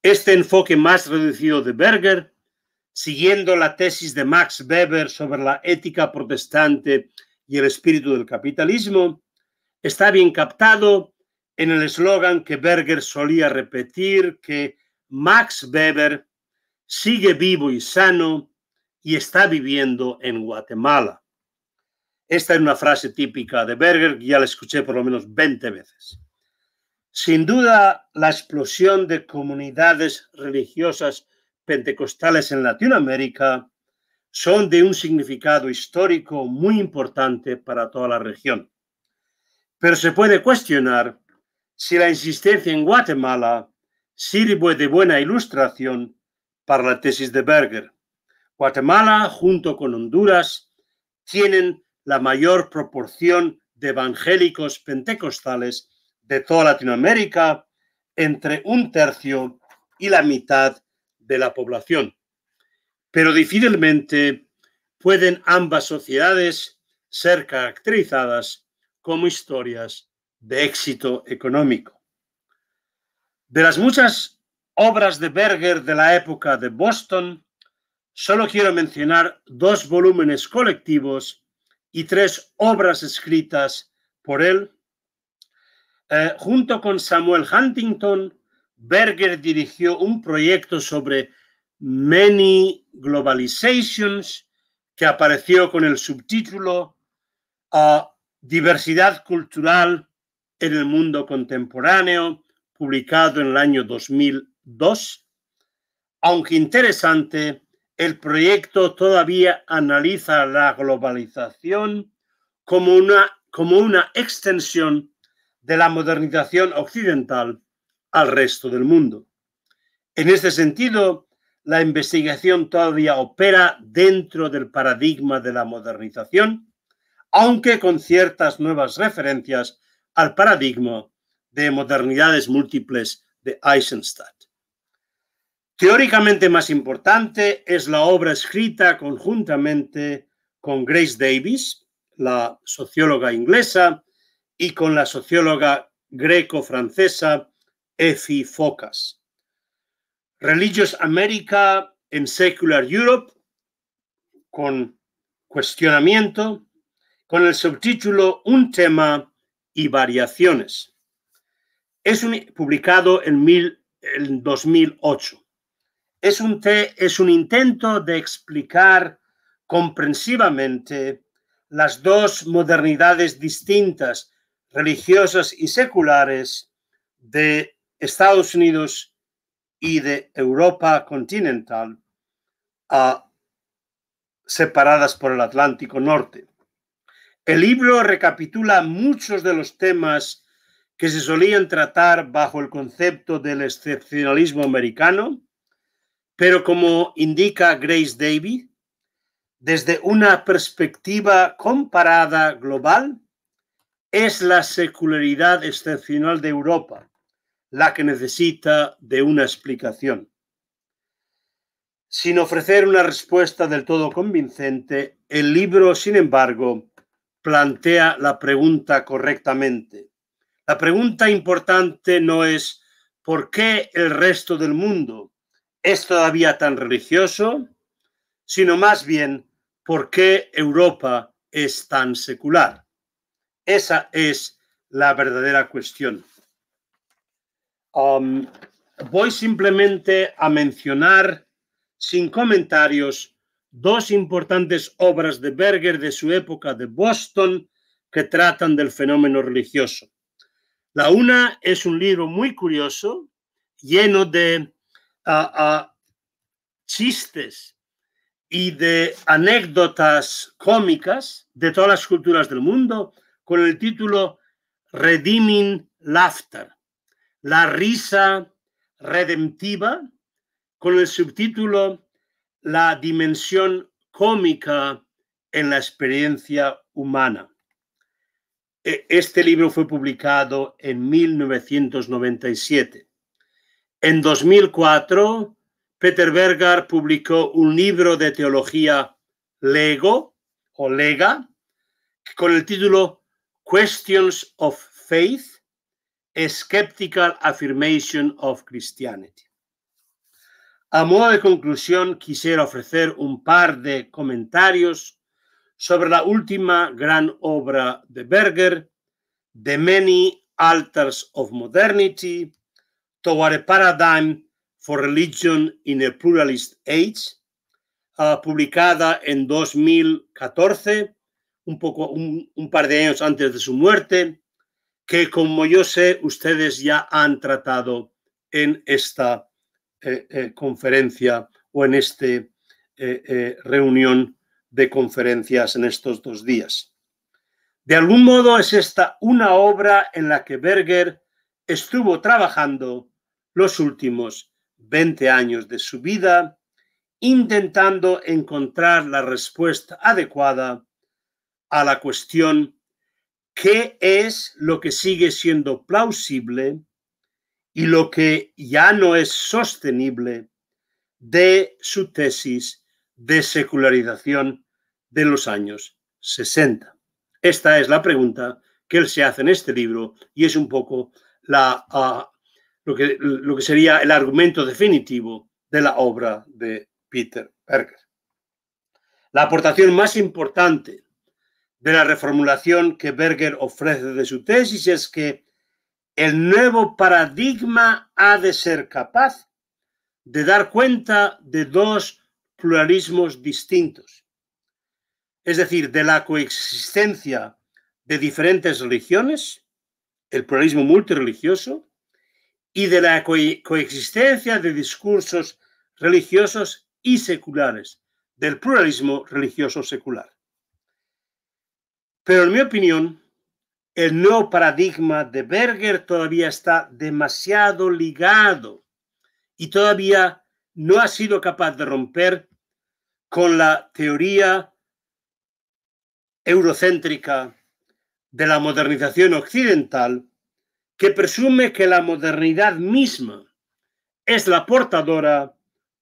Este enfoque más reducido de Berger, siguiendo la tesis de Max Weber sobre la ética protestante y el espíritu del capitalismo, está bien captado en el eslogan que Berger solía repetir que Max Weber sigue vivo y sano y está viviendo en Guatemala. Esta es una frase típica de Berger, ya la escuché por lo menos 20 veces. Sin duda, la explosión de comunidades religiosas pentecostales en Latinoamérica son de un significado histórico muy importante para toda la región. Pero se puede cuestionar si la insistencia en Guatemala sirve de buena ilustración para la tesis de Berger. Guatemala, junto con Honduras, tienen la mayor proporción de evangélicos pentecostales de toda Latinoamérica, entre un tercio y la mitad de la población. Pero difícilmente pueden ambas sociedades ser caracterizadas como historias de éxito económico. De las muchas obras de Berger de la época de Boston, solo quiero mencionar dos volúmenes colectivos y tres obras escritas por él eh, junto con Samuel Huntington, Berger dirigió un proyecto sobre Many Globalizations que apareció con el subtítulo Diversidad Cultural en el Mundo Contemporáneo, publicado en el año 2002. Aunque interesante, el proyecto todavía analiza la globalización como una, como una extensión de la modernización occidental al resto del mundo. En este sentido, la investigación todavía opera dentro del paradigma de la modernización, aunque con ciertas nuevas referencias al paradigma de modernidades múltiples de Eisenstadt. Teóricamente más importante es la obra escrita conjuntamente con Grace Davis, la socióloga inglesa, y con la socióloga greco-francesa Effie Focas. Religious America in Secular Europe, con cuestionamiento, con el subtítulo Un tema y variaciones. Es publicado en, 2008. Es un, es un intento de explicar comprensivamente las dos modernidades distintas religiosas y seculares de Estados Unidos y de Europa continental ah, separadas por el Atlántico Norte. El libro recapitula muchos de los temas que se solían tratar bajo el concepto del excepcionalismo americano, pero como indica Grace Davy, desde una perspectiva comparada global, es la secularidad excepcional de Europa la que necesita de una explicación. Sin ofrecer una respuesta del todo convincente, el libro, sin embargo, plantea la pregunta correctamente. La pregunta importante no es ¿por qué el resto del mundo es todavía tan religioso? sino más bien ¿por qué Europa es tan secular? Esa es la verdadera cuestión. Um, voy simplemente a mencionar, sin comentarios, dos importantes obras de Berger de su época de Boston que tratan del fenómeno religioso. La una es un libro muy curioso, lleno de ah, ah, chistes y de anécdotas cómicas de todas las culturas del mundo, con el título Redeeming Laughter, la risa redemptiva, con el subtítulo La dimensión cómica en la experiencia humana. E, este libro fue publicado en 1997. En 2004, Peter Berger publicó un libro de teología Lego o Lega con el título questions of faith, a skeptical affirmation of Christianity. A modo de conclusión, quisiera ofrecer un par de comentarios sobre la última gran obra de Berger, The Many Altars of Modernity, Toward a Paradigm for Religion in a Pluralist Age, uh, publicada en 2014 un, poco, un, par de años antes de su muerte, que como yo sé, ustedes ya han tratado en esta eh, eh, conferencia o en esta eh, reunión de conferencias en estos dos días. De algún modo es esta una obra en la que Berger estuvo trabajando los últimos 20 años de su vida, intentando encontrar la respuesta adecuada a la cuestión qué es lo que sigue siendo plausible y lo que ya no es sostenible de su tesis de secularización de los años 60. Esta es la pregunta que él se hace en este libro y es un poco la, ah, lo, que, lo que sería el argumento definitivo de la obra de Peter Berger. La aportación más importante de la reformulación que Berger ofrece de su tesis es que el nuevo paradigma ha de ser capaz de dar cuenta de dos pluralismos distintos, es decir, de la coexistencia de diferentes religiones, el pluralismo multireligioso, y de la coexistencia de discursos religiosos y seculares, del pluralismo religioso secular. Pero en mi opinión, el nuevo paradigma de Berger todavía está demasiado ligado y todavía no ha sido capaz de romper con la teoría eurocéntrica de la modernización occidental que presume que la modernidad misma es la portadora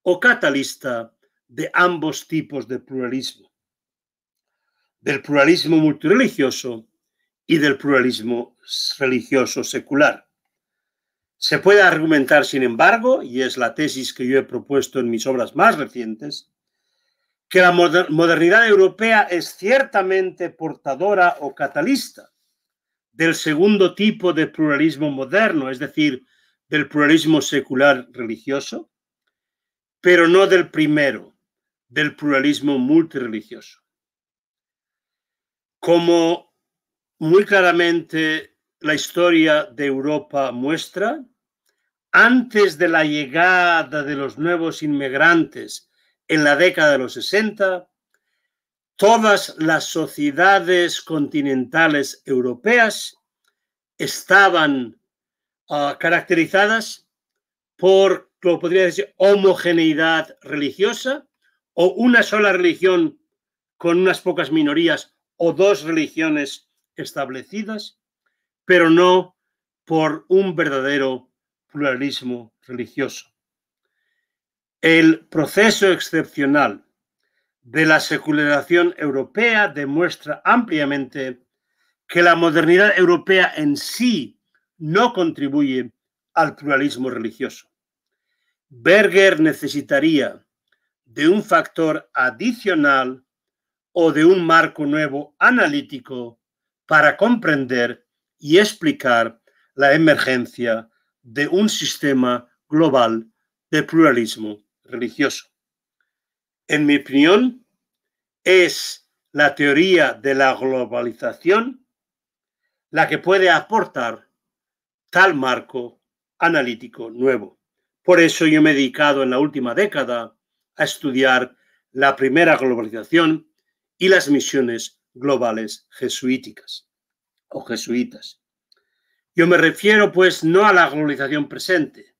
o catalista de ambos tipos de pluralismo del pluralismo multireligioso y del pluralismo religioso secular. Se puede argumentar, sin embargo, y es la tesis que yo he propuesto en mis obras más recientes, que la modernidad europea es ciertamente portadora o catalista del segundo tipo de pluralismo moderno, es decir, del pluralismo secular religioso, pero no del primero, del pluralismo multireligioso. Como muy claramente la historia de Europa muestra, antes de la llegada de los nuevos inmigrantes en la década de los 60, todas las sociedades continentales europeas estaban ah, caracterizadas por, lo podría decir, homogeneidad religiosa o una sola religión con unas pocas minorías o dos religiones establecidas, pero no por un verdadero pluralismo religioso. El proceso excepcional de la secularización europea demuestra ampliamente que la modernidad europea en sí no contribuye al pluralismo religioso. Berger necesitaría de un factor adicional o de un marco nuevo analítico para comprender y explicar la emergencia de un sistema global de pluralismo religioso. En mi opinión, es la teoría de la globalización la que puede aportar tal marco analítico nuevo. Por eso yo me he dedicado en la última década a estudiar la primera globalización y las misiones globales jesuíticas o jesuitas. Yo me refiero pues no a la globalización presente,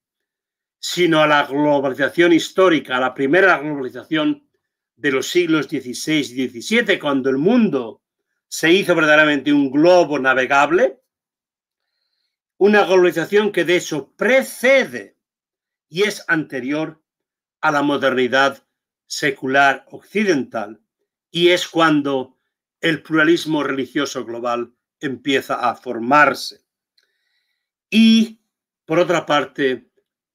sino a la globalización histórica, a la primera globalización de los siglos XVI y XVII, cuando el mundo se hizo verdaderamente un globo navegable, una globalización que de eso precede y es anterior a la modernidad secular occidental y es cuando el pluralismo religioso global empieza a formarse. Y, por otra parte,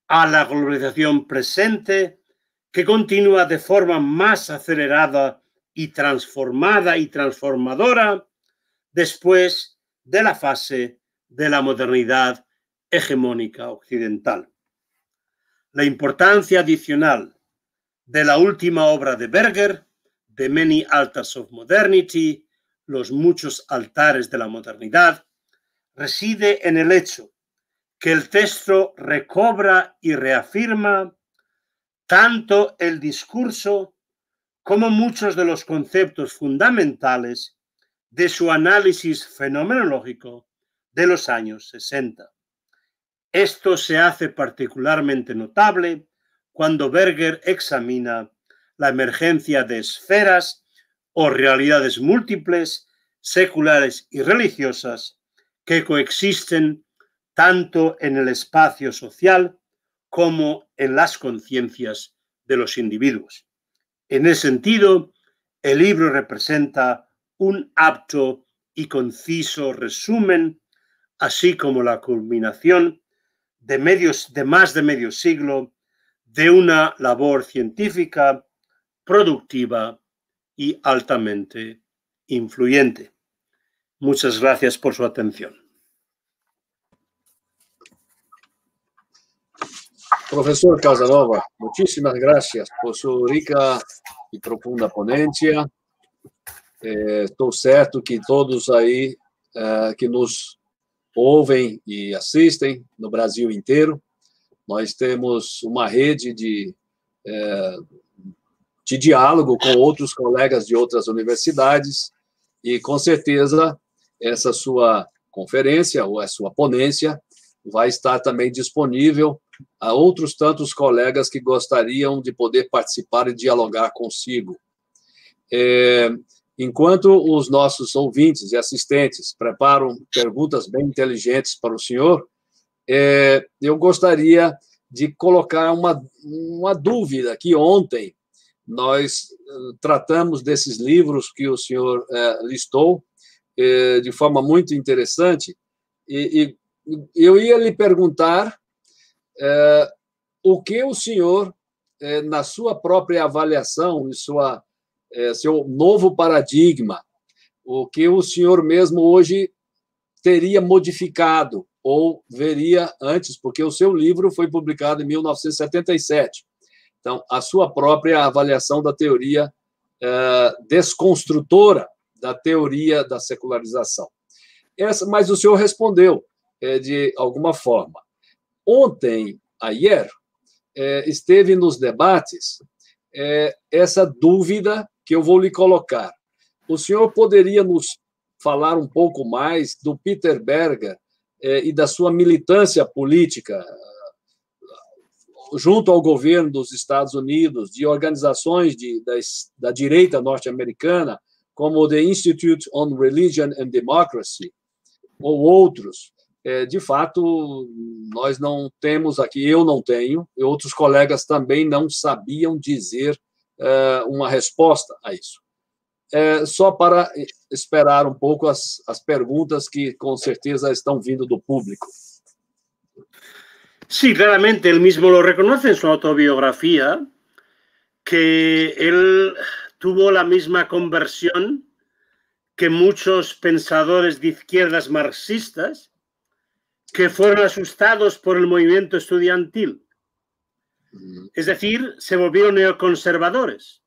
a la globalización presente, que continúa de forma más acelerada y transformada y transformadora después de la fase de la modernidad hegemónica occidental. La importancia adicional de la última obra de Berger The Many Altars of Modernity, los muchos altares de la modernidad, reside en el hecho que el texto recobra y reafirma tanto el discurso como muchos de los conceptos fundamentales de su análisis fenomenológico de los años 60. Esto se hace particularmente notable cuando Berger examina la emergencia de esferas o realidades múltiples, seculares y religiosas que coexisten tanto en el espacio social como en las conciencias de los individuos. En ese sentido, el libro representa un apto y conciso resumen, así como la culminación de, medios, de más de medio siglo de una labor científica productiva y altamente influyente. Muchas gracias por su atención. Profesor Casanova, muchísimas gracias por su rica y profunda ponencia. Eh, estou certo que todos aí eh, que nos ouvem e assistem no Brasil inteiro, nós temos uma rede de eh, de diálogo com outros colegas de outras universidades e com certeza essa sua conferência ou a sua ponência vai estar também disponível a outros tantos colegas que gostariam de poder participar e dialogar consigo. É, enquanto os nossos ouvintes e assistentes preparam perguntas bem inteligentes para o senhor, é, eu gostaria de colocar uma, uma dúvida que ontem nós eh, tratamos desses livros que o senhor é, listou é, de forma muito interessante. E, e eu ia lhe perguntar é, o que o senhor, na sua própria avaliação, e sua, seu novo paradigma, o que o senhor mesmo hoje teria modificado ou veria antes, porque o seu livro foi publicado em 1977. Então, a sua própria avaliação da teoria eh, desconstrutora da teoria da secularização. Essa, mas o senhor respondeu é, de alguma forma. Ontem, ayer, eh, esteve nos debates essa dúvida que eu vou lhe colocar. O senhor poderia nos falar um pouco mais do Peter Berger e da sua militância política, junto ao governo dos Estados Unidos, de organizações de, da, da direita norte-americana, como o the Institute on Religion and Democracy, ou outros, é, de fato, nós não temos aqui, eu não tenho, e outros colegas também não sabiam dizer é, uma resposta a isso. É, só para esperar um pouco as, as perguntas que, com certeza, estão vindo do público. Sí, claramente, él mismo lo reconoce en su autobiografía, que él tuvo la misma conversión que muchos pensadores de izquierdas marxistas que fueron asustados por el movimiento estudiantil. Es decir, se volvieron neoconservadores.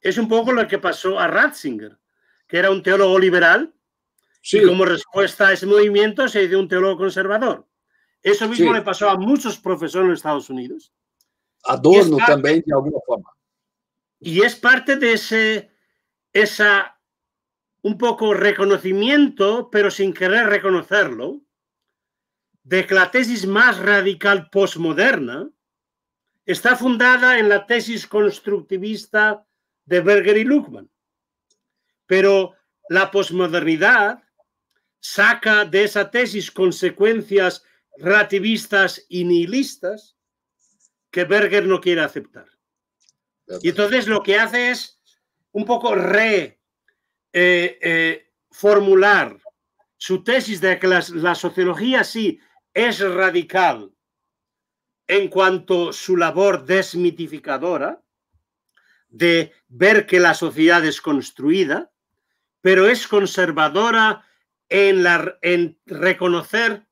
Es un poco lo que pasó a Ratzinger, que era un teólogo liberal, y como respuesta a ese movimiento se hizo un teólogo conservador. Eso mismo le pasó a muchos profesores en Estados Unidos. A también, de alguna forma. Y es parte de ese, esa, un poco reconocimiento, pero sin querer reconocerlo, de que la tesis más radical postmoderna está fundada en la tesis constructivista de Berger y Luckman. Pero la posmodernidad saca de esa tesis consecuencias relativistas y nihilistas que Berger no quiere aceptar. Y entonces lo que hace es un poco re eh, eh, formular su tesis de que la sociología sí es radical en cuanto su labor desmitificadora de ver que la sociedad es construida, pero es conservadora en, la, en reconocer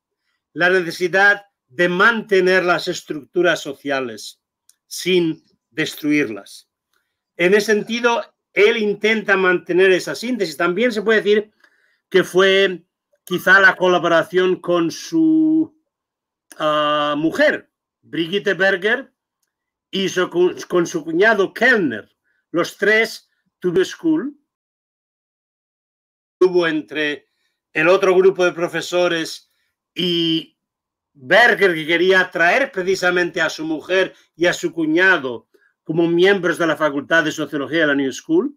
la necesidad de mantener las estructuras sociales sin destruirlas. En ese sentido, él intenta mantener esa síntesis. También se puede decir que fue quizá la colaboración con su ah, mujer, Brigitte Berger, y con su cuñado Kellner. Los tres tuve school. Hubo entre el otro grupo de profesores y Berger que quería traer precisamente a su mujer y a su cuñado como miembros de la Facultad de Sociología de la New School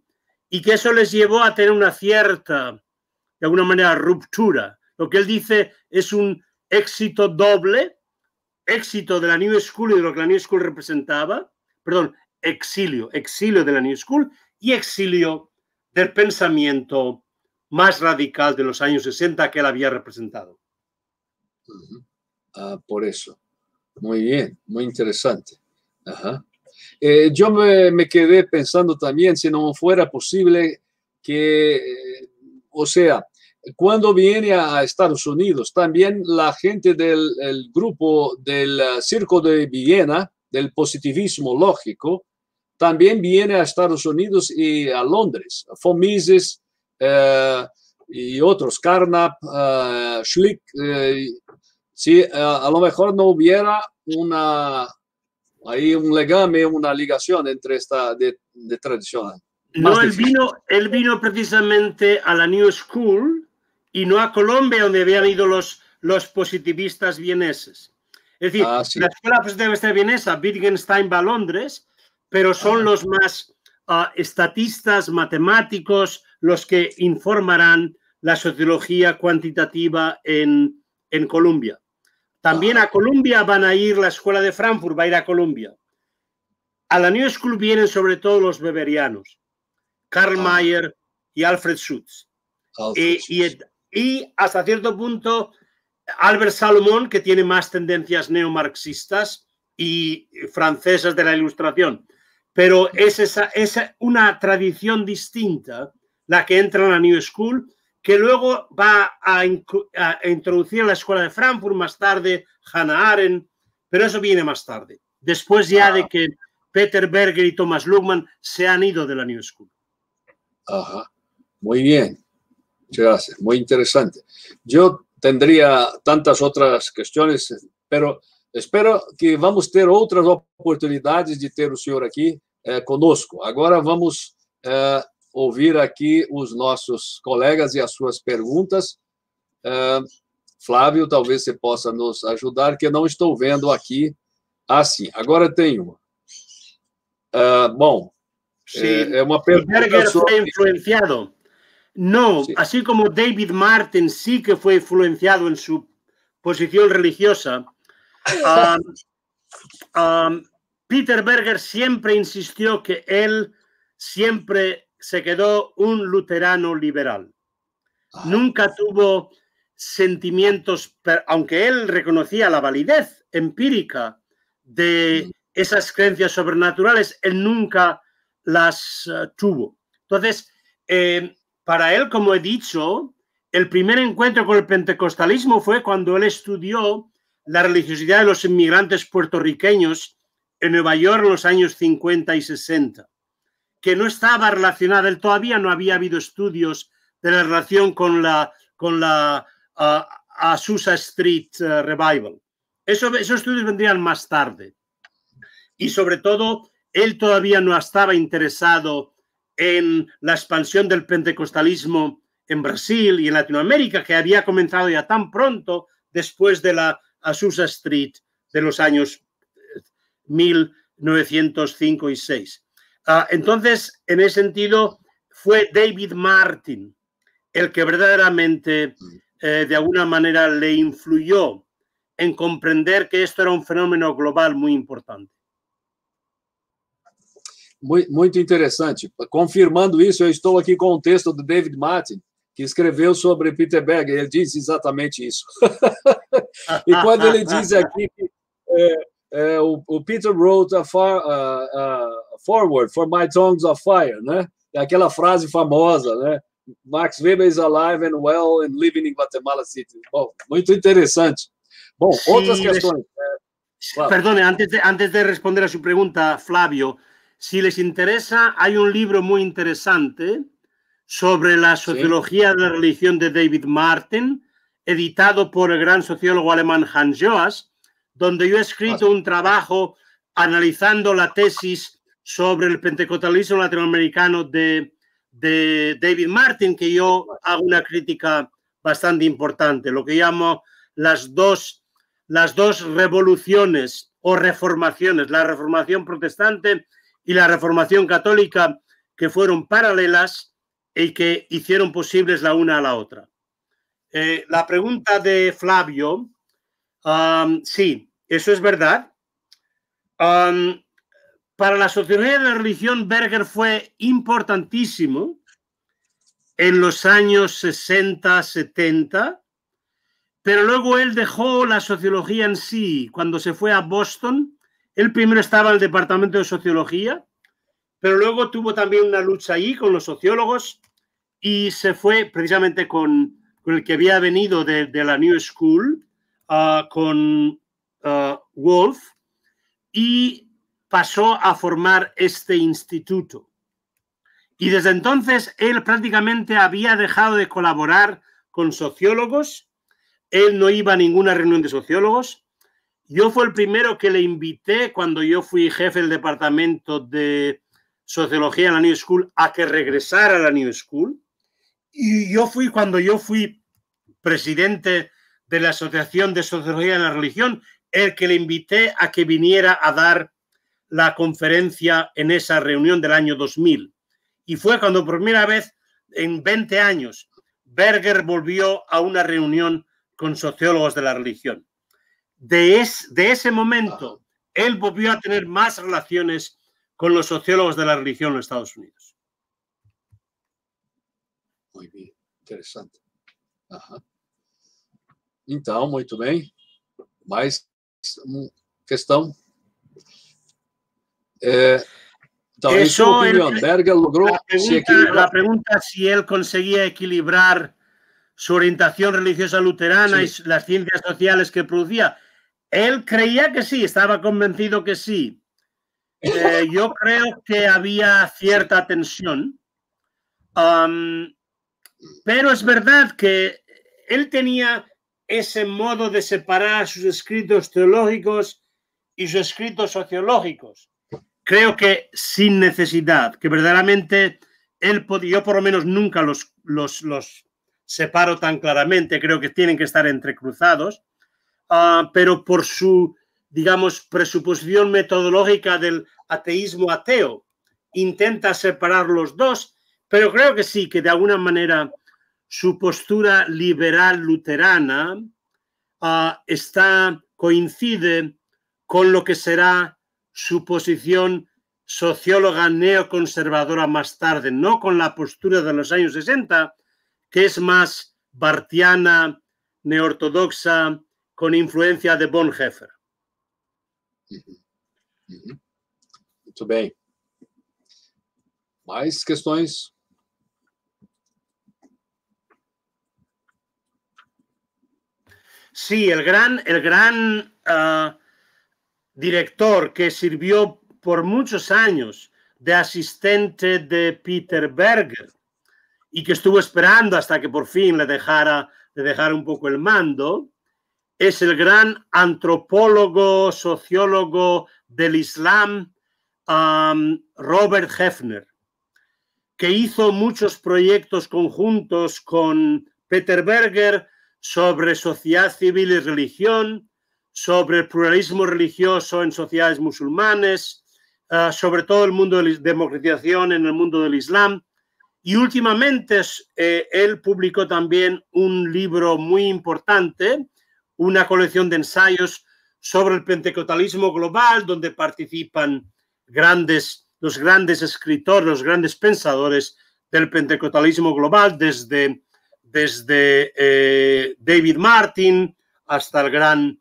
y que eso les llevó a tener una cierta, de alguna manera, ruptura. Lo que él dice es un éxito doble, éxito de la New School y de lo que la New School representaba, perdón, exilio, exilio de la New School y exilio del pensamiento más radical de los años 60 que él había representado. Ah, por eso. Muy bien, muy interesante. Eh, yo me, quedé pensando también si no fuera posible que, eh, o sea, cuando viene a Estados Unidos, también la gente del grupo del ah, Circo de Viena, del positivismo lógico, también viene a Estados Unidos y a Londres. Fomises eh, y otros, Carnap, ah, Schlick si eh, a lo mejor no hubiera una, hay un legame, una ligación entre esta de, de No, él vino, él vino precisamente a la New School y no a Colombia, donde habían ido los, los positivistas vieneses. Es decir, ah, la escuela positivista vienesa, Wittgenstein va a Londres, pero son los más ah, estatistas, matemáticos, los que informarán la sociología cuantitativa en Colombia. También a Colombia van a ir, la escuela de Frankfurt va a ir a Colombia. A la New School vienen sobre todo los beberianos, Karl ah. Mayer y Alfred Schutz. Y, hasta cierto punto Albert Salomón, que tiene más tendencias neomarxistas y francesas de la Ilustración. Pero es, esa, es una tradición distinta la que entra en la New School que luego va a, introducir a la escuela de Frankfurt, más tarde Hannah Arendt, pero eso viene más tarde, después ya de ah. que Peter Berger y Thomas Luckmann se han ido de la New School. Ajá, muy bien, muchas gracias, muy interesante. Yo tendría tantas otras cuestiones, pero espero que vamos a tener otras oportunidades de tener al señor aquí eh, con nosotros. ahora vamos... Eh, ouvir aqui os nossos colegas e as suas perguntas. Uh, Flávio, talvez você possa nos ajudar, que eu não estou vendo aqui. Ah, sim, agora tem uma. Uh, bom, é, é, uma pergunta. Berger sobre... foi influenciado? Não, assim como David Martin sí que foi influenciado em sua posição religiosa, um, um, ah, ah, Peter Berger sempre insistiu que ele sempre se quedó un luterano liberal. Nunca tuvo sentimientos, aunque él reconocía la validez empírica de mm. esas creencias sobrenaturales, él nunca las eh, tuvo. Entonces, eh, para él, como he dicho, el primer encuentro con el pentecostalismo fue cuando él estudió la religiosidad de los inmigrantes puertorriqueños en Nueva York en los años 50 y 60 que no estaba relacionada, él todavía no había habido estudios de la relación con la, con la Street eh, Revival. Eso, esos estudios vendrían más tarde. Y sobre todo, él todavía no estaba interesado en la expansión del pentecostalismo en Brasil y en Latinoamérica, que había comenzado ya tan pronto después de la Azusa Street de los años 1905 eh, y 6. Então, entonces, en ese sentido, fue David Martin el que verdaderamente, mm. eh, de alguna manera, le influyó en comprender que esto era un fenómeno global muy importante. Muito interessante. Confirmando isso, eu estou aqui com o texto do David Martin, que escreveu sobre Peter Berger. Ele diz exatamente isso. e quando ele diz aqui que é, é, o, o, Peter wrote a far, uh, forward for my tongues of fire, né? É frase famosa, né? Max Weber is alive and well and living in Guatemala City. Bom, muito interessante. Bom, otras outras questões. Perdone, antes de, antes de responder a su pregunta, Flavio, si les interesa, hay un libro muy interesante sobre la sociología de la religión de David Martin, editado por el gran sociólogo alemán Hans Joas, donde yo he escrito un trabajo analizando la tesis sobre el pentecostalismo latinoamericano de, David Martin, que yo hago una crítica bastante importante, lo que llamo las dos, las dos revoluciones o reformaciones, la reformación protestante y la reformación católica, que fueron paralelas y que hicieron posibles la una a la otra. Eh, la pregunta de Flavio, um, sí, eso es verdad. Um, para la sociología de la religión, Berger fue importantísimo en los años 60, 70, pero luego él dejó la sociología en sí. Cuando se fue a Boston, él primero estaba en el Departamento de Sociología, pero luego tuvo también una lucha ahí con los sociólogos y se fue precisamente con, el que había venido de, la New School, ah, con ah, Wolf, y pasó a formar este instituto. Y desde entonces él prácticamente había dejado de colaborar con sociólogos, él no iba a ninguna reunión de sociólogos. Yo fui el primero que le invité cuando yo fui jefe del departamento de sociología en la New School a que regresara a la New School. Y yo fui cuando yo fui presidente de la Asociación de Sociología de la Religión, el que le invité a que viniera a dar la conferencia en esa reunión del año 2000. Y fue cuando por primera vez en 20 años Berger volvió a una reunión con sociólogos de la religión. De, es, de ese momento, él volvió a tener más relaciones con los sociólogos de la religión en Estados Unidos. Muy bien, interesante. Ajá. muy bien. Más Mais eh, Eso, Berger La pregunta, si si él conseguía equilibrar su orientación religiosa luterana y las ciencias sociales que producía. Él creía que sí, estaba convencido que sí. Eh, yo creo que había cierta tensión, pero es verdad que él tenía ese modo de separar sus escritos teológicos y sus escritos sociológicos creo que sin necesidad, que verdaderamente él, yo por lo menos nunca los, los, separo tan claramente, creo que tienen que estar entrecruzados, ah, pero por su, digamos, presuposición metodológica del ateísmo ateo, intenta separar los dos, pero creo que sí, que de alguna manera su postura liberal luterana ah, está, coincide con lo que será su posición socióloga neoconservadora más tarde, no con la postura de los años 60, que es más bartiana, neortodoxa, con influencia de Bonhoeffer. Muy bien. ¿Más cuestiones? Sí, el gran, el gran ah, director que sirvió por muchos años de asistente de Peter Berger y que estuvo esperando hasta que por fin le dejara, dejara un poco el mando, es el gran antropólogo, sociólogo del Islam, um, Robert Hefner, que hizo muchos proyectos conjuntos con Peter Berger sobre sociedad civil y religión, sobre el pluralismo religioso en sociedades musulmanes, eh, sobre todo el mundo de la democratización en el mundo del Islam. Y últimamente eh, él publicó también un libro muy importante, una colección de ensayos sobre el pentecostalismo global, donde participan grandes, los grandes escritores, los grandes pensadores del pentecostalismo global, desde, desde eh, David Martin hasta el gran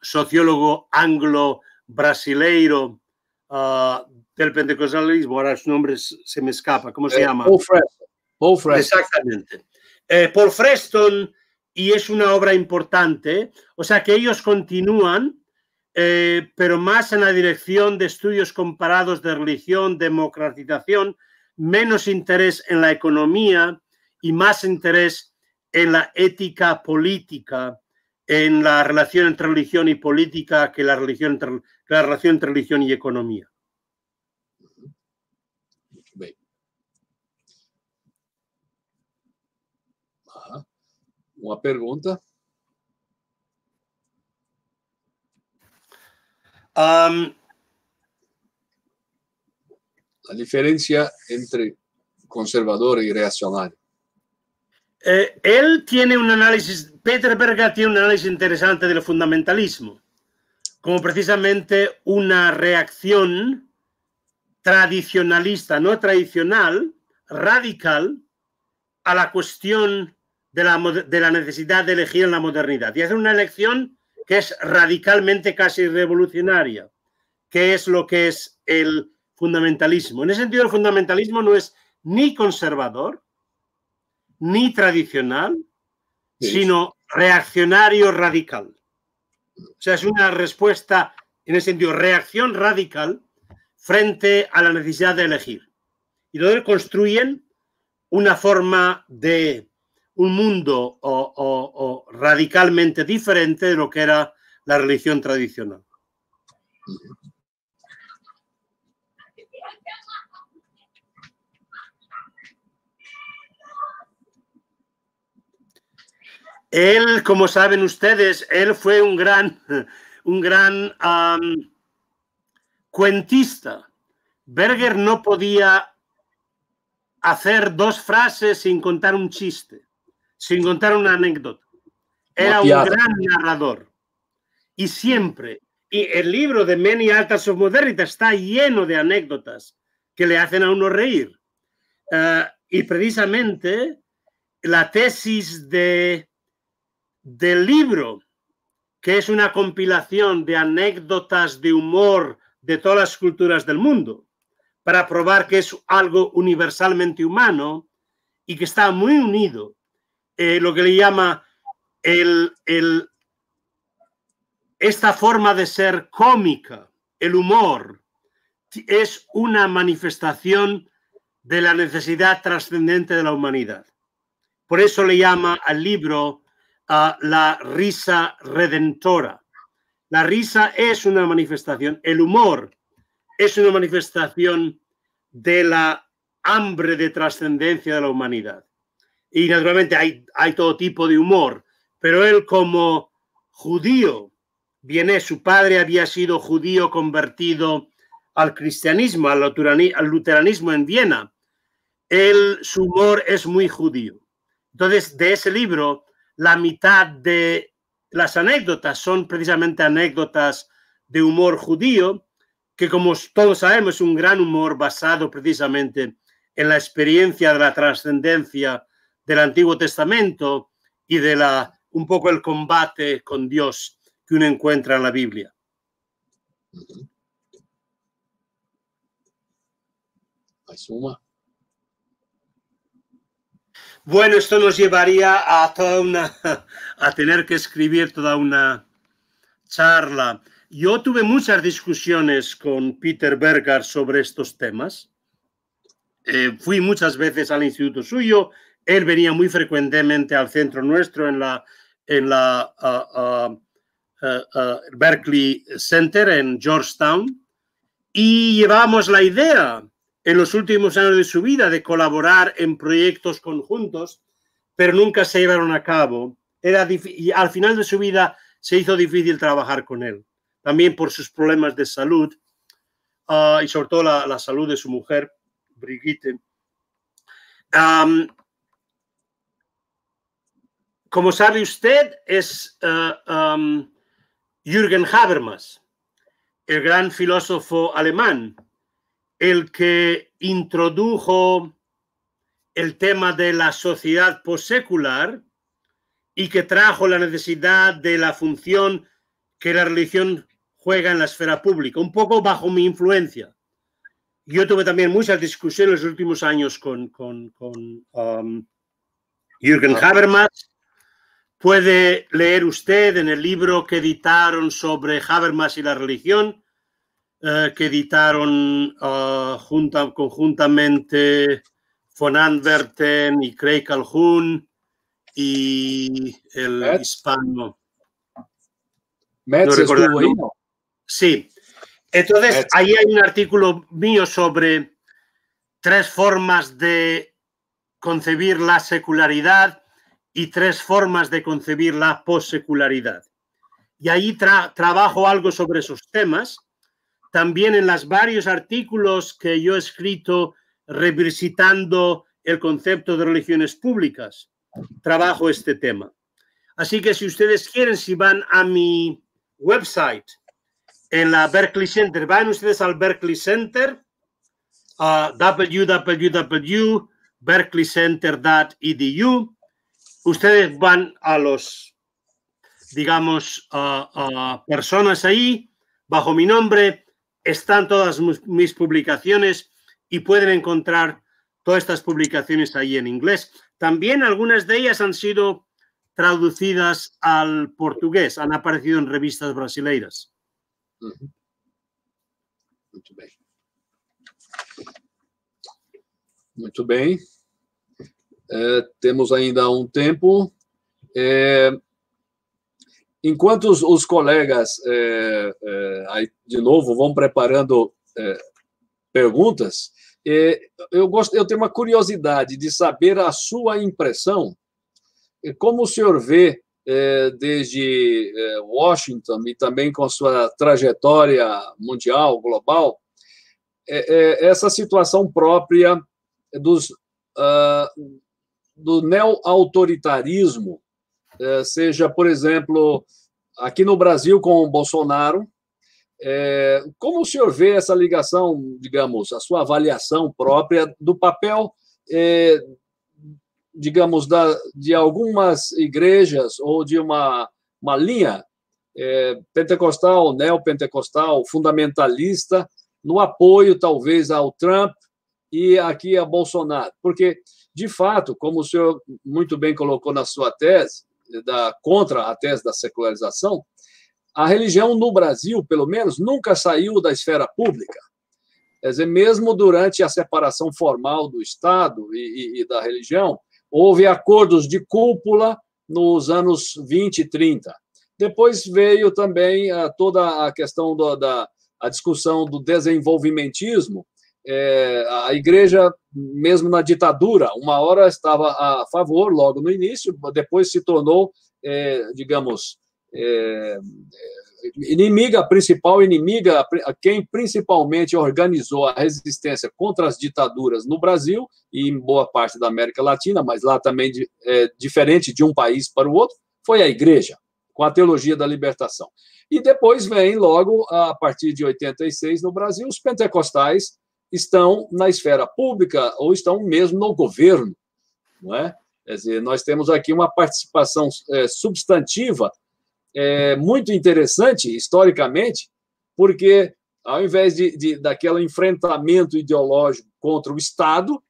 sociólogo anglo-brasileiro ah, del pentecostalismo, ahora su nombre se me escapa, ¿cómo se eh, llama? Paul Freston. Paul Exactamente. Eh, Paul Freston, y es una obra importante, o sea que ellos continúan, eh, pero más en la dirección de estudios comparados de religión, democratización, menos interés en la economía y más interés en la ética política en la relación entre religión y política que la, religión la relación entre religión y economía. una pregunta la diferencia entre conservador y reaccionario. Eh, él tiene un análisis, Peter Berger tiene un análisis interesante del fundamentalismo, como precisamente una reacción tradicionalista, no tradicional, radical, a la cuestión de la, necesidad de elegir en la modernidad. Y hace una elección que es radicalmente casi revolucionaria, que es lo que es el fundamentalismo. En ese sentido, el fundamentalismo no es ni conservador, ni tradicional, sino reaccionario radical. O sea, es una respuesta, en el sentido, reacción radical frente a la necesidad de elegir. Y donde construyen una forma de un mundo o radicalmente diferente de lo que era la religión tradicional. Él, como saben ustedes, él fue un gran, un gran cuentista. Berger no podía hacer dos frases sin contar un chiste, sin contar una anécdota. Era un gran narrador. Y siempre, y el libro de Many Altas of Modernity está lleno de anécdotas que le hacen a uno reír. Eh, y precisamente la tesis de del libro, que es una compilación de anécdotas de humor de todas las culturas del mundo, para probar que es algo universalmente humano y que está muy unido, eh, lo que le llama el, el, esta forma de ser cómica, el humor, es una manifestación de la necesidad trascendente de la humanidad. Por eso le llama al libro la risa redentora. La risa es una manifestación, el humor es una manifestación de la hambre de trascendencia de la humanidad. Y naturalmente hay, hay todo tipo de humor, pero él como judío, viene, su padre había sido judío convertido al cristianismo, al luteranismo en Viena. el su humor es muy judío. Entonces, de ese libro la mitad de las anécdotas son precisamente anécdotas de humor judío, que como todos sabemos es un gran humor basado precisamente en la experiencia de la trascendencia del Antiguo Testamento y de la un poco el combate con Dios que uno encuentra en la Biblia. Hay suma. Bueno, esto nos llevaría a a tener que escribir toda una charla. Yo tuve muchas discusiones con Peter Berger sobre estos temas. Eh, fui muchas veces al instituto suyo, él venía muy frecuentemente al centro nuestro en la, en la ah, ah, ah, Berkeley Center en Georgetown y llevábamos la idea en los últimos años de su vida de colaborar en proyectos conjuntos, pero nunca se llevaron a cabo. Era y al final de su vida se hizo difícil trabajar con él, también por sus problemas de salud ah, y sobre todo la, salud de su mujer, Brigitte. como sabe usted, es ah, Jürgen Habermas, el gran filósofo alemán, el que introdujo el tema de la sociedad postsecular y que trajo la necesidad de la función que la religión juega en la esfera pública, un poco bajo mi influencia. Yo tuve también muchas discusiones en los últimos años con, um, Jürgen ah. Habermas. Puede leer usted en el libro que editaron sobre Habermas y la religión, eh, que editaron eh, junta, conjuntamente von Anverten y Craig Calhoun y el hispano. Metz Sí. Entonces, ahí hay un artículo mío sobre tres formas de concebir la secularidad y tres formas de concebir la posecularidad. Y ahí trabajo algo sobre esos temas también en los varios artículos que yo he escrito revisitando el concepto de religiones públicas, trabajo este tema. Así que si ustedes quieren, si van a mi website, en la Berkeley Center, van ustedes al Berkeley Center, www.berkeleycenter.edu, ustedes van a los, digamos, personas ahí, bajo mi nombre, están todas mis publicaciones y pueden encontrar todas estas publicaciones ahí en inglés. También algunas de ellas han sido traducidas al portugués, han aparecido en revistas brasileiras. Muy bien. Muy bien. Eh, Tenemos ainda um tempo. Eh, enquanto os, os colegas, é, é, aí, de novo, vão preparando é, perguntas, é, eu, gosto, eu tenho uma curiosidade de saber a sua impressão, é, como o senhor vê desde Washington e também com a sua trajetória mundial, global, essa situação própria dos, ah, do neo-autoritarismo é, seja, por exemplo, aqui no Brasil com o Bolsonaro. É, como o senhor vê essa ligação, digamos, a sua avaliação própria do papel, é, digamos, da, de algumas igrejas ou de uma, uma linha é, pentecostal, neopentecostal, fundamentalista, no apoio, talvez, ao Trump e aqui a Bolsonaro? Porque, de fato, como o senhor muito bem colocou na sua tese, da, contra a tese da secularização, a religião no Brasil, pelo menos, nunca saiu da esfera pública. Quer dizer, mesmo durante a separação formal do Estado e, e, e da religião, houve acordos de cúpula nos anos 20 e 30. Depois veio também eh, toda a questão do, da a discussão do desenvolvimentismo, é, a igreja, mesmo na ditadura, uma hora estava a favor, logo no início, depois se tornou, é, digamos, é, é inimiga principal, inimiga, quem principalmente organizou a resistência contra as ditaduras no Brasil e em boa parte da América Latina, mas lá também de, é, diferente de um país para o outro, foi a igreja, com a teologia da libertação. E depois vem, logo, a partir de 86, no Brasil, os pentecostais estão na esfera pública ou estão mesmo no governo, não é? Quer dizer, nós temos aqui uma participação é, substantiva é, muito interessante historicamente, porque ao invés de, de daquele enfrentamento ideológico contra o Estado,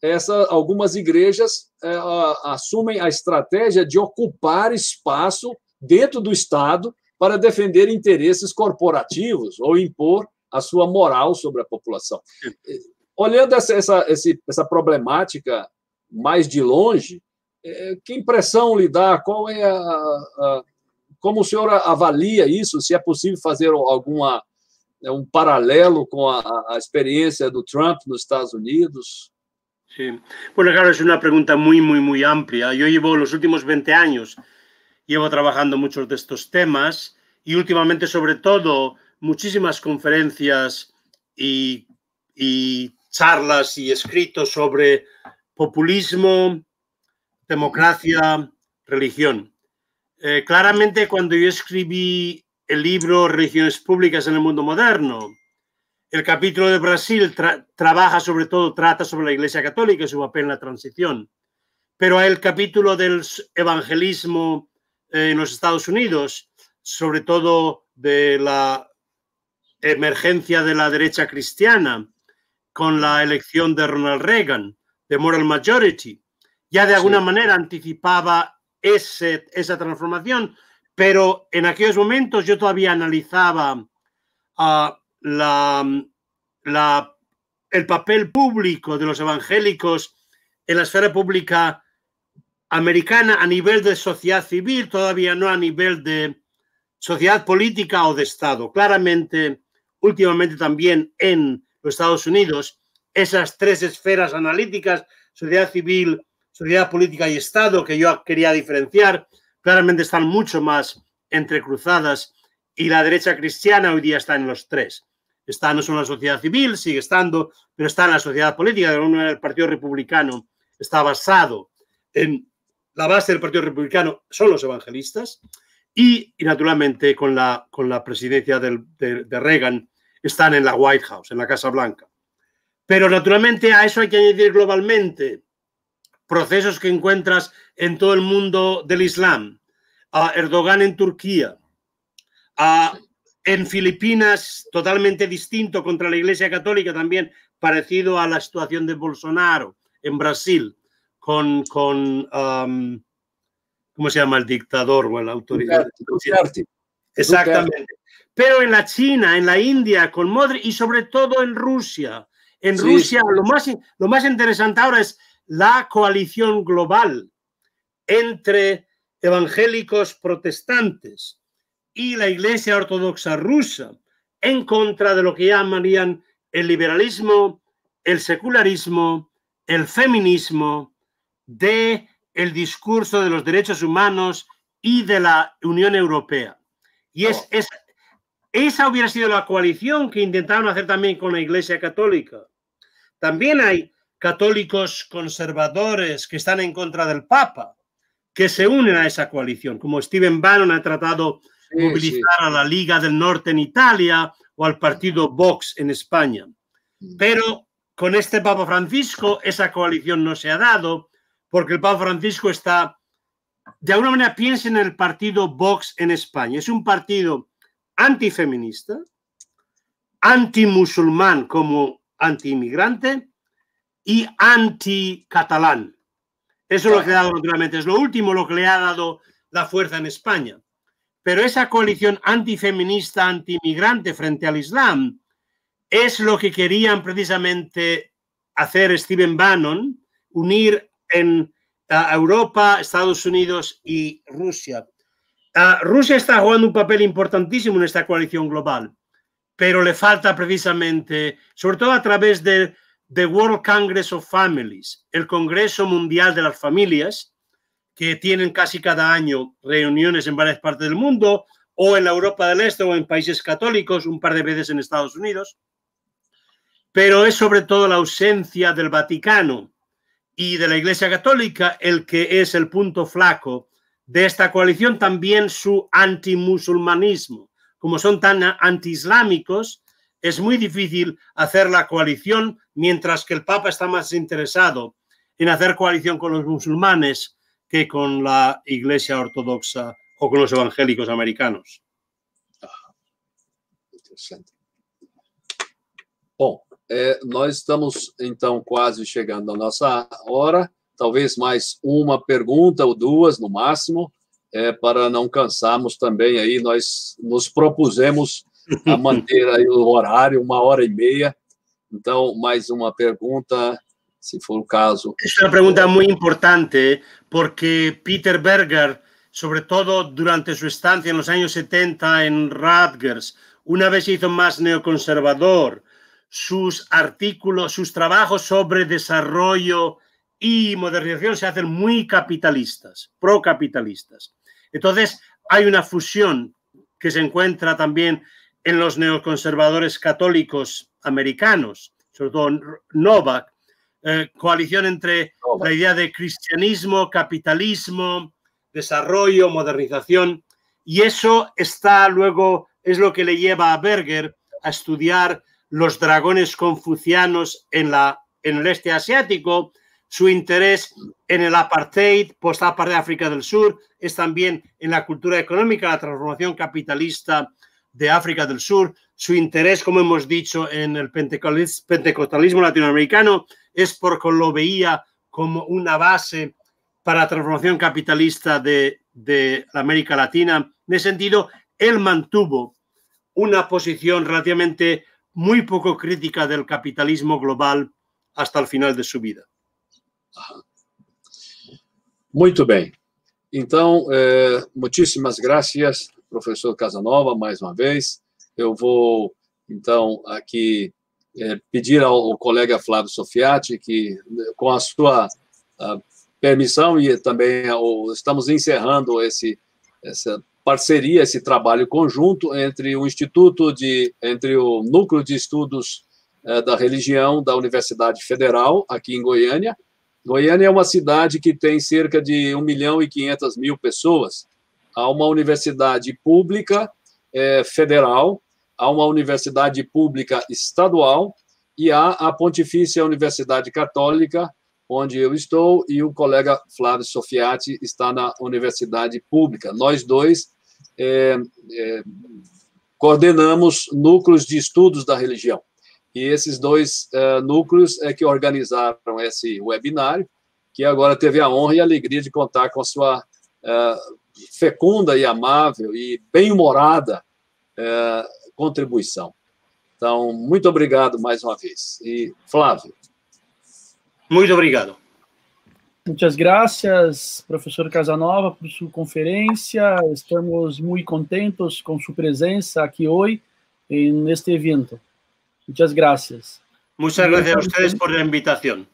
essa, algumas igrejas é, a, assumem a estratégia de ocupar espaço dentro do Estado para defender interesses corporativos ou impor a sua moral sobre a população. Eh, olhando essa, essa, essa problemática mais de longe, eh, que impressão lhe dá? Qual é a, a, como o senhor avalia isso? Se é possível fazer alguma né, um paralelo com a, a experiência do Trump nos Estados Unidos? Sim. Bueno, claro, es una pregunta muy, muy, muy amplia. Yo llevo los últimos 20 años, llevo trabajando muchos de estos temas y últimamente sobre todo muchísimas conferencias y, charlas y escritos sobre populismo, democracia, religión. Eh, claramente cuando yo escribí el libro Religiones Públicas en el Mundo Moderno, el capítulo de Brasil trabaja sobre todo, trata sobre la Iglesia Católica y su papel en la transición. Pero el capítulo del evangelismo eh, en los Estados Unidos, sobre todo de la emergencia de la derecha cristiana con la elección de Ronald Reagan, de Moral Majority. Ya de alguna manera anticipaba ese, esa transformación, pero en aquellos momentos yo todavía analizaba ah, la, el papel público de los evangélicos en la esfera pública americana a nivel de sociedad civil, todavía no a nivel de sociedad política o de Estado. Claramente últimamente también en los Estados Unidos, esas tres esferas analíticas, sociedad civil, sociedad política y Estado, que yo quería diferenciar, claramente están mucho más entrecruzadas y la derecha cristiana hoy día está en los tres. Está no solo la sociedad civil, sigue estando, pero está en la sociedad política. De alguna manera, el Partido Republicano está basado en la base del Partido Republicano, son los evangelistas, y, naturalmente con la, con la presidencia de Reagan están en la White House, en la Casa Blanca. Pero naturalmente a eso hay que añadir globalmente procesos que encuentras en todo el mundo del Islam, a Erdogan en Turquía, en Filipinas totalmente distinto contra la Iglesia Católica, también parecido a la situación de Bolsonaro en Brasil, con, um, ¿cómo se llama el dictador o la autoridad? Exactamente pero en la China, en la India, con Modri y sobre todo en Rusia. En Rusia, lo más, lo más interesante ahora es la coalición global entre evangélicos protestantes y la Iglesia Ortodoxa rusa en contra de lo que llamarían el liberalismo, el secularismo, el feminismo, de el discurso de los derechos humanos y de la Unión Europea. Y es, oh. es, esa hubiera sido la coalición que intentaron hacer también con la Iglesia Católica. También hay católicos conservadores que están en contra del Papa, que se unen a esa coalición, como Steven Bannon ha tratado de movilizar a la Liga del Norte en Italia o al partido Vox en España. Mm. Pero con este Papa Francisco esa coalición no se ha dado porque el Papa Francisco está, de alguna manera piensa en el partido Vox en España. Es un partido antifeminista, antimusulmán como antiinmigrante y anticatalán. Eso lo que ha dado naturalmente, es lo último lo que le ha dado la fuerza en España. Pero esa coalición antifeminista, antimigrante frente al Islam, es lo que querían precisamente hacer Steven Bannon, unir en Europa, Estados Unidos y Rusia. Rusia está jugando un papel importantísimo en esta coalición global, pero le falta precisamente, sobre todo a través del The World Congress of Families, el Congreso Mundial de las Familias, que tienen casi cada año reuniones en varias partes del mundo, o en la Europa del Este o en países católicos, un par de veces en Estados Unidos, pero es sobre todo la ausencia del Vaticano y de la Iglesia Católica el que es el punto flaco de esta coalición también su antimusulmanismo. Como son tan antiislámicos, es muy difícil hacer la coalición mientras que el Papa está más interesado en hacer coalición con los musulmanes que con la Iglesia Ortodoxa o con los evangélicos americanos. Ah, interesante. Eh, estamos então quase chegando a nossa hora. talvez mais uma pergunta ou duas, no máximo, é, para não cansarmos também aí, nós nos propusemos a manter aí o horário, uma hora e meia. Então, mais uma pergunta, se for o caso. É uma pergunta muito importante, porque Peter Berger, sobretudo durante sua estância nos anos 70 em Rutgers, uma vez se hizo mais neoconservador, sus artículos, sus trabajos sobre desarrollo y modernización se hacen muy capitalistas, procapitalistas. Entonces, hay una fusión que se encuentra también en los neoconservadores católicos americanos, sobre todo Novak, eh, coalición entre la idea de cristianismo, capitalismo, desarrollo, modernización, y eso está luego, es lo que le lleva a Berger a estudiar los dragones confucianos en, la, en el este asiático, su interés en el apartheid, post-apartheid de África del Sur, es también en la cultura económica, la transformación capitalista de África del Sur. Su interés, como hemos dicho, en el pentecostalismo latinoamericano es porque lo veía como una base para la transformación capitalista de, América Latina. En ese sentido, él mantuvo una posición relativamente muy poco crítica del capitalismo global hasta el final de su vida. Muito bem. Então, é, muitíssimas graças, professor Casanova, mais uma vez. Eu vou, então, aqui é, pedir ao, ao, colega Flávio Sofiati que, com a sua a permissão, e também ao, é, estamos encerrando esse, essa parceria, esse trabalho conjunto entre o Instituto de, entre o Núcleo de Estudos é, da Religião da Universidade Federal, aqui em Goiânia, Goiânia é uma cidade que tem cerca de 1 milhão e 500 mil pessoas. Há uma universidade pública é, federal, há uma universidade pública estadual e há a Pontifícia Universidade Católica, onde eu estou, e o colega Flávio Sofiati está na universidade pública. Nós dois é, é, coordenamos núcleos de estudos da religião. E esses dois uh, núcleos é que organizaram esse webinário, que agora teve a honra e a alegria de contar com a sua uh, fecunda e amável e bem-humorada uh, contribuição. Então, muito obrigado mais uma vez. E, Flávio. Muito obrigado. Muitas graças, professor Casanova, por sua conferência. Estamos muito contentes com sua presença aqui hoje neste evento. Muchas gracias. Muchas gracias a ustedes por la invitación.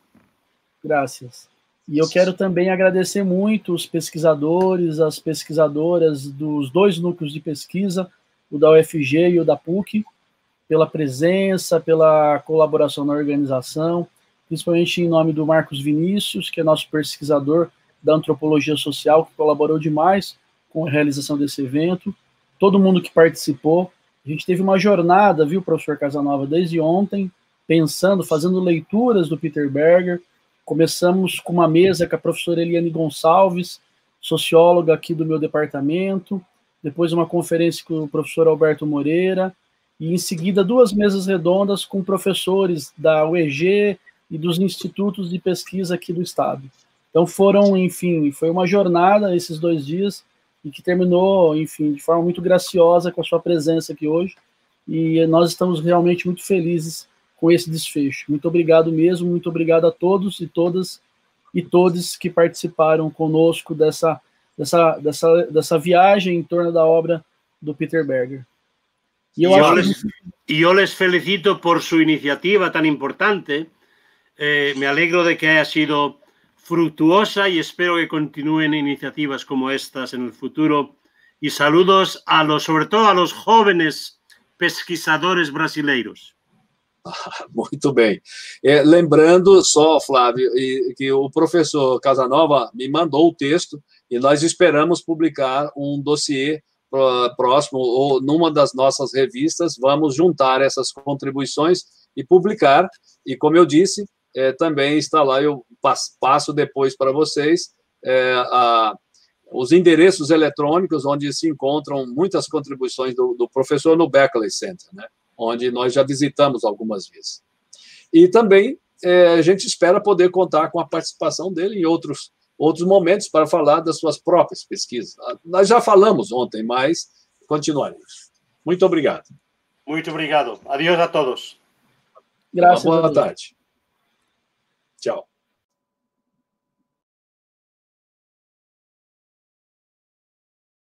Gracias. E eu quero também agradecer muito os pesquisadores, as pesquisadoras dos dois núcleos de pesquisa, o da UFG e o da PUC, pela presença, pela colaboração na organização, principalmente em nome do Marcos Vinícius, que é nosso pesquisador da antropologia social, que colaborou demais com a realização desse evento, todo mundo que participou, a gente teve uma jornada, viu, professor Casanova, desde ontem, pensando, fazendo leituras do Peter Berger. Começamos com uma mesa com a professora Eliane Gonçalves, socióloga aqui do meu departamento, depois uma conferência com o professor Alberto Moreira, e em seguida duas mesas redondas com professores da UEG e dos institutos de pesquisa aqui do estado. Então foram, enfim, foi uma jornada esses dois dias e que terminou, enfim, de forma muito graciosa com a sua presença aqui hoje. E nós estamos realmente muito felizes com esse desfecho. Muito obrigado mesmo, muito obrigado a todos e todas e todos que participaram conosco dessa, dessa, dessa, dessa viagem em torno da obra do Peter Berger. E eu, yo les, que... yo les felicito por sua iniciativa tão importante. Eh, me alegro de que haya sido fructuosa y espero que continúen iniciativas como estas en el futuro. Y saludos a los, sobre todo a los jóvenes pesquisadores brasileiros. Muito bem. É, lembrando só, Flávio, que o professor Casanova me mandou o texto e nós esperamos publicar um dossiê próximo ou numa das nossas revistas. Vamos juntar essas contribuições e publicar. E como eu disse, é, também está lá. Eu passo depois para vocês é, a, os endereços eletrônicos onde se encontram muitas contribuições do, do professor no Beckley Center, né, onde nós já visitamos algumas vezes. E também é, a gente espera poder contar com a participação dele em outros, outros momentos para falar das suas próprias pesquisas. Ah, nós já falamos ontem, mas continuaremos. Muito obrigado. Muito obrigado. Adeus a todos. Graças. Uma boa tarde.